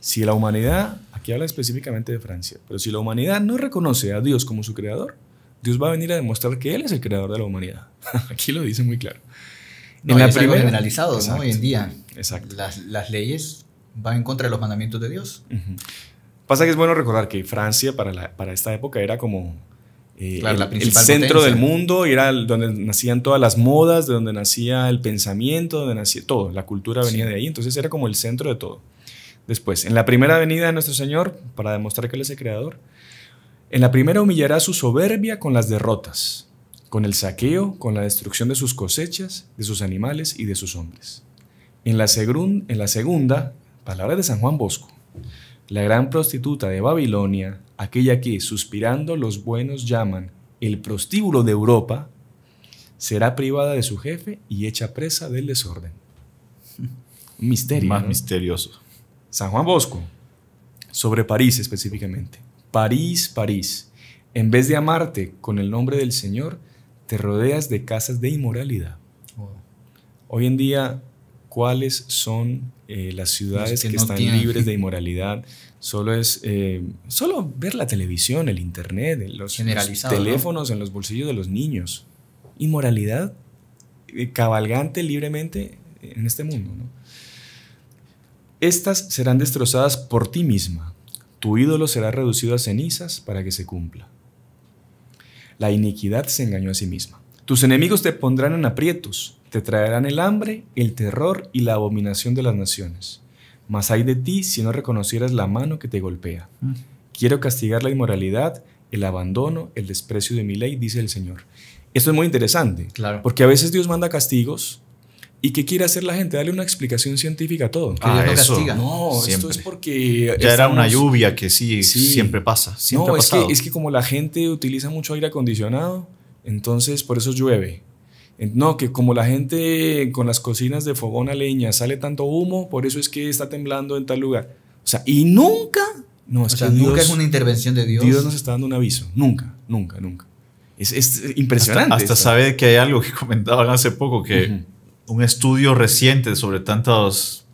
Si la humanidad, aquí habla específicamente de Francia, pero si la humanidad no reconoce a Dios como su creador, Dios va a venir a demostrar que Él es el creador de la humanidad. aquí lo dice muy claro en la primera, generalizado hoy en día. Las, leyes van en contra de los mandamientos de Dios. Pasa que es bueno recordar que Francia para, para esta época era como eh, el, centro del mundo, era donde nacían todas las modas, de donde nacía el pensamiento, donde nacía todo, la cultura venía de ahí, entonces era como el centro de todo. Después, en la primera venida de nuestro Señor, para demostrar que Él es el Creador, en la primera humillará su soberbia con las derrotas con el saqueo, con la destrucción de sus cosechas, de sus animales y de sus hombres. En la, segunda, palabra de San Juan Bosco, la gran prostituta de Babilonia, aquella que, suspirando los buenos llaman el prostíbulo de Europa, será privada de su jefe y hecha presa del desorden. Un misterio. Más misterioso. San Juan Bosco, sobre París específicamente. París, París. En vez de amarte con el nombre del Señor, te rodeas de casas de inmoralidad. Hoy en día, ¿cuáles son eh, las ciudades que, están libres de inmoralidad? Solo es eh, solo ver la televisión, el internet, los, teléfonos en los bolsillos de los niños. Inmoralidad eh, cabalgante libremente en este mundo. Estas serán destrozadas por ti misma. Tu ídolo será reducido a cenizas para que se cumpla. La iniquidad se engañó a sí misma. Tus enemigos te pondrán en aprietos, te traerán el hambre, el terror y la abominación de las naciones. Mas hay de ti si no reconocieras la mano que te golpea. Mm. Quiero castigar la inmoralidad, el abandono, el desprecio de mi ley, dice el Señor. Esto es muy interesante, claro. porque a veces Dios manda castigos ¿Y qué quiere hacer la gente? Dale una explicación científica a todo. Ah, no eso. No, esto es porque... Ya era una lluvia que sí, siempre pasa. Siempre no, es, que, es que como la gente utiliza mucho aire acondicionado, entonces por eso llueve. No, que como la gente con las cocinas de fogón a leña sale tanto humo, por eso es que está temblando en tal lugar. O sea, y nunca... No, es o sea, nunca es una intervención de Dios. Dios nos está dando un aviso. Nunca, nunca, nunca. Es, impresionante. Hasta, sabe que hay algo que comentaban hace poco que un estudio reciente sobre tantos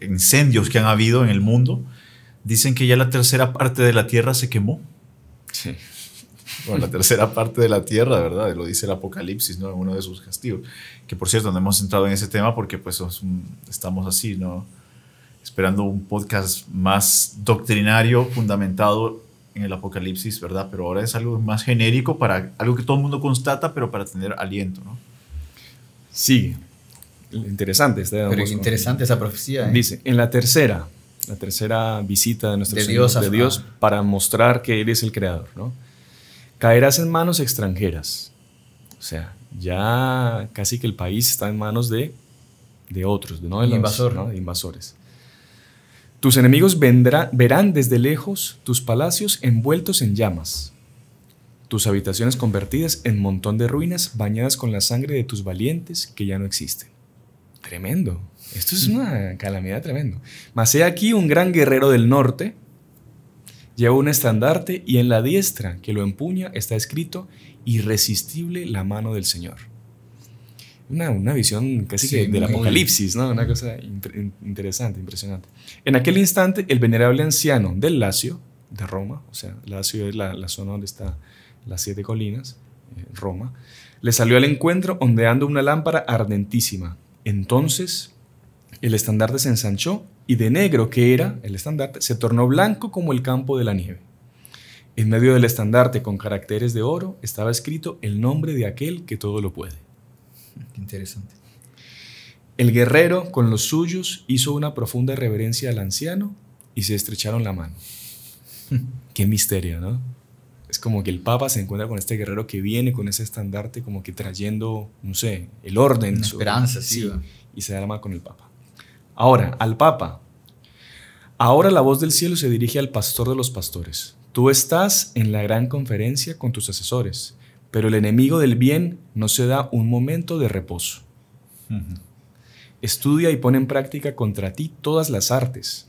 incendios que han habido en el mundo, dicen que ya la tercera parte de la Tierra se quemó. Sí. Bueno, la tercera parte de la Tierra, ¿verdad? Lo dice el Apocalipsis, ¿no? En uno de sus castigos. Que por cierto, no hemos entrado en ese tema porque pues estamos así, ¿no? Esperando un podcast más doctrinario, fundamentado en el Apocalipsis, ¿verdad? Pero ahora es algo más genérico para algo que todo el mundo constata, pero para tener aliento, ¿no? Sí, Interesante. ¿eh? Pero interesante esa profecía. ¿eh? Dice, en la tercera, la tercera visita de nuestro Señor, Dios, de Dios para mostrar que eres el creador, Caerás en manos extranjeras. O sea, ya casi que el país está en manos de, de otros, de, invasores. Tus enemigos vendrá, verán desde lejos tus palacios envueltos en llamas, tus habitaciones convertidas en montón de ruinas bañadas con la sangre de tus valientes que ya no existen tremendo. Esto es una calamidad tremendo. Mas he aquí un gran guerrero del norte, lleva un estandarte y en la diestra que lo empuña está escrito irresistible la mano del Señor. Una, visión casi que del apocalipsis, ¿no? Una cosa interesante, impresionante. En aquel instante, el venerable anciano del Lacio, de Roma, o sea, Lacio es la, la zona donde están las siete colinas, eh, Roma, le salió al encuentro ondeando una lámpara ardentísima entonces el estandarte se ensanchó y de negro que era el estandarte se tornó blanco como el campo de la nieve. En medio del estandarte con caracteres de oro estaba escrito el nombre de aquel que todo lo puede. Qué interesante. El guerrero con los suyos hizo una profunda reverencia al anciano y se estrecharon la mano. Qué misterio, ¿no? es como que el Papa se encuentra con este guerrero que viene con ese estandarte, como que trayendo, no sé, el orden. esperanza, y se arma con el Papa. Ahora, al Papa. Ahora la voz del cielo se dirige al pastor de los pastores. Tú estás en la gran conferencia con tus asesores, pero el enemigo del bien no se da un momento de reposo. Estudia y pone en práctica contra ti todas las artes.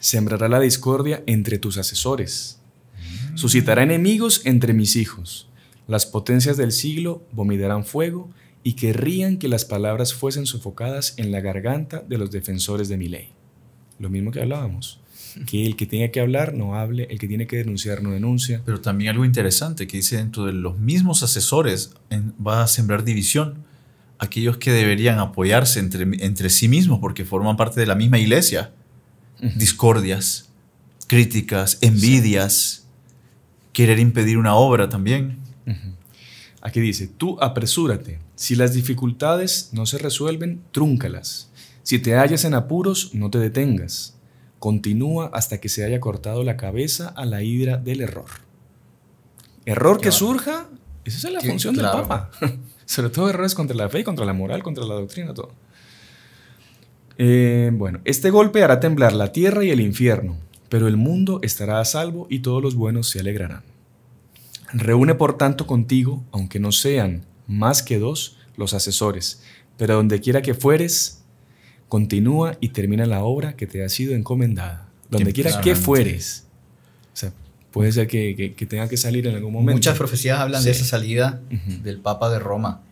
Sembrará la discordia entre tus asesores Suscitará enemigos entre mis hijos. Las potencias del siglo vomitarán fuego y querrían que las palabras fuesen sofocadas en la garganta de los defensores de mi ley. Lo mismo que hablábamos que el que tenga que hablar no hable, el que tiene que denunciar no denuncia. Pero también algo interesante que dice dentro de los mismos asesores va a sembrar división aquellos que deberían apoyarse entre, entre sí mismos porque forman parte de la misma iglesia. Discordias, críticas, envidias querer impedir una obra también. Aquí dice, tú apresúrate. Si las dificultades no se resuelven, trúncalas. Si te hallas en apuros, no te detengas. Continúa hasta que se haya cortado la cabeza a la hidra del error. Error que surja, esa es la función del Papa. Sobre todo errores contra la fe, contra la moral, contra la doctrina, todo. Eh, bueno, este golpe hará temblar la tierra y el infierno pero el mundo estará a salvo y todos los buenos se alegrarán. Reúne por tanto contigo, aunque no sean más que dos, los asesores, pero donde quiera que fueres, continúa y termina la obra que te ha sido encomendada. Donde quiera que fueres. O sea, puede ser que, que, tenga que salir en algún momento. Muchas profecías hablan de esa salida del Papa de Roma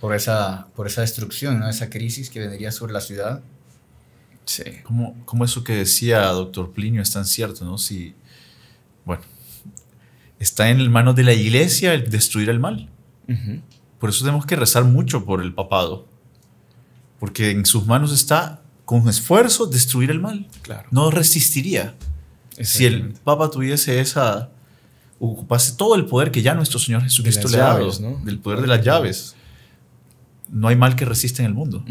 por esa, por esa destrucción, esa crisis que vendría sobre la ciudad Sí. Como, eso que decía doctor Plinio es tan cierto, ¿no? Si, bueno, está en manos de la iglesia el destruir el mal. Por eso tenemos que rezar mucho por el papado. Porque en sus manos está, con esfuerzo, destruir el mal. Claro. No resistiría. Si el papa tuviese esa. ocupase todo el poder que ya nuestro Señor Jesucristo le ha dado, del poder de las llaves, no hay mal que resista en el mundo.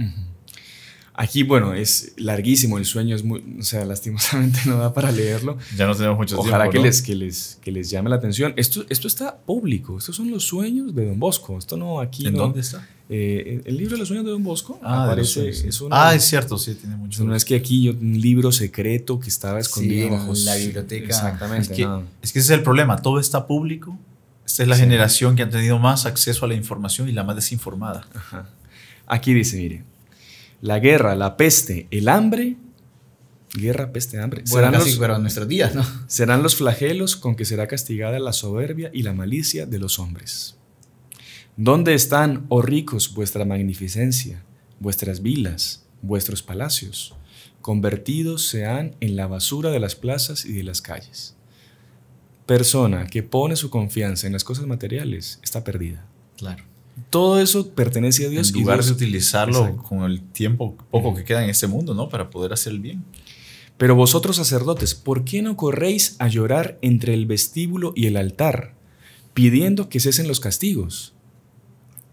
Aquí, bueno, es larguísimo, el sueño es muy, o sea, lastimosamente no da para leerlo. Ya no tenemos mucho Ojalá que, les, que, les, que les llame la atención. Esto, esto está público, estos son los sueños de Don Bosco. Esto no aquí. ¿En dónde está? Eh, el libro de los sueños de Don Bosco ah, aparece. Es ah, es cierto, sí, tiene mucho. No es que aquí yo, un libro secreto que estaba escondido sí, bajo la biblioteca. Exactamente. Es que, es que ese es el problema, todo está público. Esta es la generación que ha tenido más acceso a la información y la más desinformada. Aquí dice, mire, la guerra, la peste, el hambre. Guerra, peste, hambre. serán los, nuestros días, Serán los flagelos con que será castigada la soberbia y la malicia de los hombres. ¿Dónde están, oh ricos, vuestra magnificencia, vuestras vilas, vuestros palacios? Convertidos se han en la basura de las plazas y de las calles. Persona que pone su confianza en las cosas materiales está perdida. Claro todo eso pertenece a Dios. y Dios, de utilizarlo con el tiempo poco que queda en este mundo, ¿no? Para poder hacer el bien. Pero vosotros sacerdotes, ¿por qué no corréis a llorar entre el vestíbulo y el altar, pidiendo que cesen los castigos?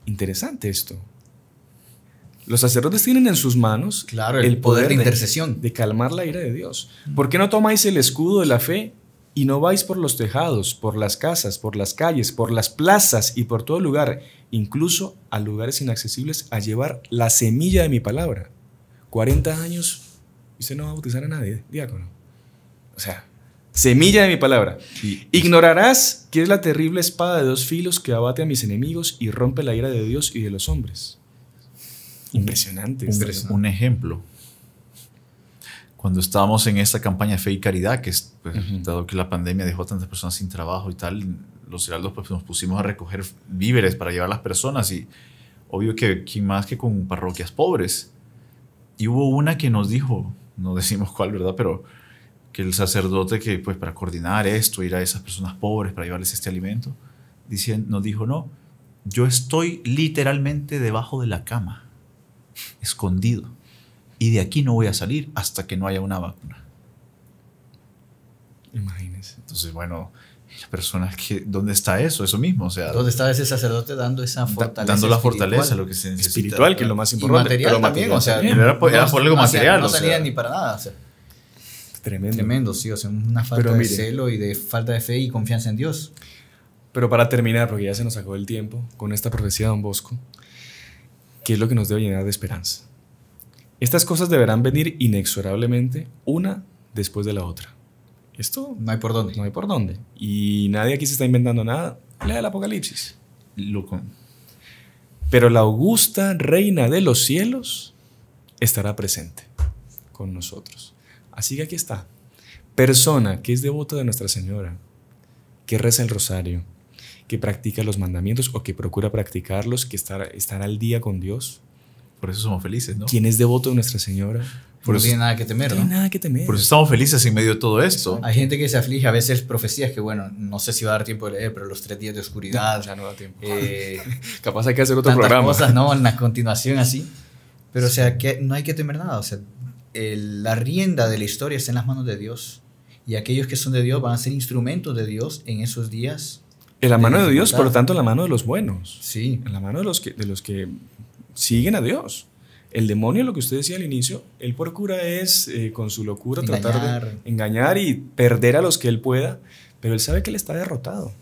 Interesante esto. Los sacerdotes tienen en sus manos el, poder, de intercesión. de calmar la ira de Dios. ¿Por qué no tomáis el escudo de la fe y no vais por los tejados, por las casas, por las calles, por las plazas y por todo lugar, incluso a lugares inaccesibles, a llevar la semilla de mi palabra. 40 años y usted no va a bautizar a nadie, diácono. O sea, semilla de mi palabra. Ignorarás que es la terrible espada de dos filos que abate a mis enemigos y rompe la ira de Dios y de los hombres. Impresionante. un ejemplo cuando estábamos en esta campaña Fe y Caridad, que es, pues, dado que la pandemia dejó a tantas personas sin trabajo y tal, los heraldos pues, nos pusimos a recoger víveres para llevar a las personas y obvio que quién más que con parroquias pobres. Y hubo una que nos dijo, no decimos cuál, ¿verdad? Pero que el sacerdote que pues para coordinar esto, ir a esas personas pobres para llevarles este alimento, nos dijo, no, yo estoy literalmente debajo de la cama, escondido y de aquí no voy a salir hasta que no haya una vacuna. Imagínense. Entonces, bueno, la persona que, ¿dónde está eso? Eso mismo, o sea. ¿Dónde está ese sacerdote dando esa fortaleza? dando la fortaleza, lo que se Espiritual, que es lo más importante. Y material también, o sea. algo material. No salía ni para nada, Tremendo. Tremendo, sí, o sea, una falta de celo y de falta de fe y confianza en Dios. Pero para terminar, porque ya se nos acabó el tiempo, con esta profecía de Don Bosco, ¿qué es lo que nos debe llenar de esperanza? Estas cosas deberán venir inexorablemente una después de la otra. Esto no hay por dónde. No hay por dónde. Y nadie aquí se está inventando nada. Lea el Apocalipsis. Loco. Pero la augusta reina de los cielos estará presente con nosotros. Así que aquí está. Persona que es devota de Nuestra Señora, que reza el rosario, que practica los mandamientos o que procura practicarlos, que estará estar al día con Dios, por eso somos felices, ¿no? ¿Quién es devoto de Nuestra Señora? no tiene nada que temer, ¿no? Tiene nada que temer. Por eso estamos felices en medio de todo esto. Hay gente que se aflige a veces profecías que, bueno, no sé si va a dar tiempo de leer, pero los tres días de oscuridad. ya no da tiempo. Eh, Capaz hay que hacer otro tantas programa. cosas, ¿no? En la continuación así. Pero, o sea, que no hay que temer nada. O sea, la rienda de la historia está en las manos de Dios. Y aquellos que son de Dios van a ser instrumentos de Dios en esos días. En la mano de, Dios, por lo tanto, en la mano de los buenos. Sí. En la mano de los de los que siguen a Dios. El demonio, lo que usted decía al inicio, él procura es eh, con su locura tratar de engañar y perder a los que él pueda, pero él sabe que él está derrotado.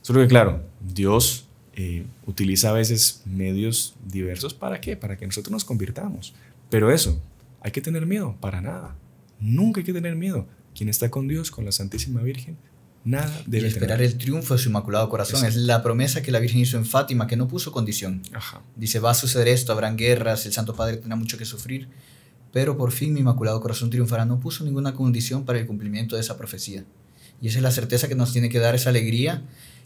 Solo que claro, Dios eh, utiliza a veces medios diversos para qué? Para que nosotros nos convirtamos. Pero eso, hay que tener miedo, para nada. Nunca hay que tener miedo. Quien está con Dios, con la Santísima Virgen, Nada debe esperar el triunfo de su inmaculado corazón. Es la promesa que la Virgen hizo en Fátima, que no puso condición. Ajá. Dice, va a suceder esto, habrán guerras, el Santo Padre tendrá mucho que sufrir, pero por fin mi inmaculado corazón triunfará. No puso ninguna condición para el cumplimiento de esa profecía. Y esa es la certeza que nos tiene que dar esa alegría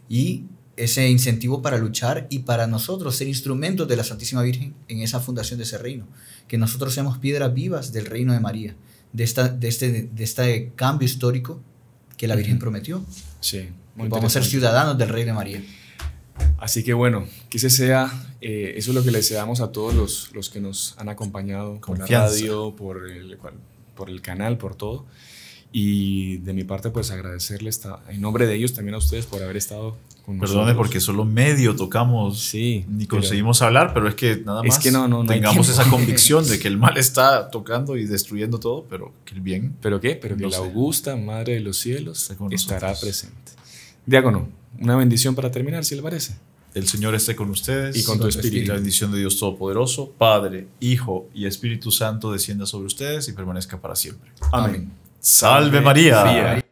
y ese incentivo para luchar y para nosotros ser instrumentos de la Santísima Virgen en esa fundación de ese reino. Que nosotros seamos piedras vivas del reino de María, de, de, este, de este cambio histórico que la Virgen prometió. Sí. vamos a ser ciudadanos del Rey de María. Así que bueno, que ese sea, eh, eso es lo que le deseamos a todos los, los que nos han acompañado Confianza. por la radio, el, por el canal, por todo. Y de mi parte, pues agradecerles en nombre de ellos también a ustedes por haber estado Perdone porque solo medio tocamos sí, ni conseguimos hablar, pero es que nada más tengamos esa convicción de que el mal está tocando y destruyendo todo, pero que el bien. ¿Pero qué? Pero que la augusta Madre de los cielos estará presente. Diácono, una bendición para terminar, si le parece. El Señor esté con ustedes. Y con tu espíritu. La bendición de Dios Todopoderoso, Padre, Hijo y Espíritu Santo descienda sobre ustedes y permanezca para siempre. Amén. Salve María.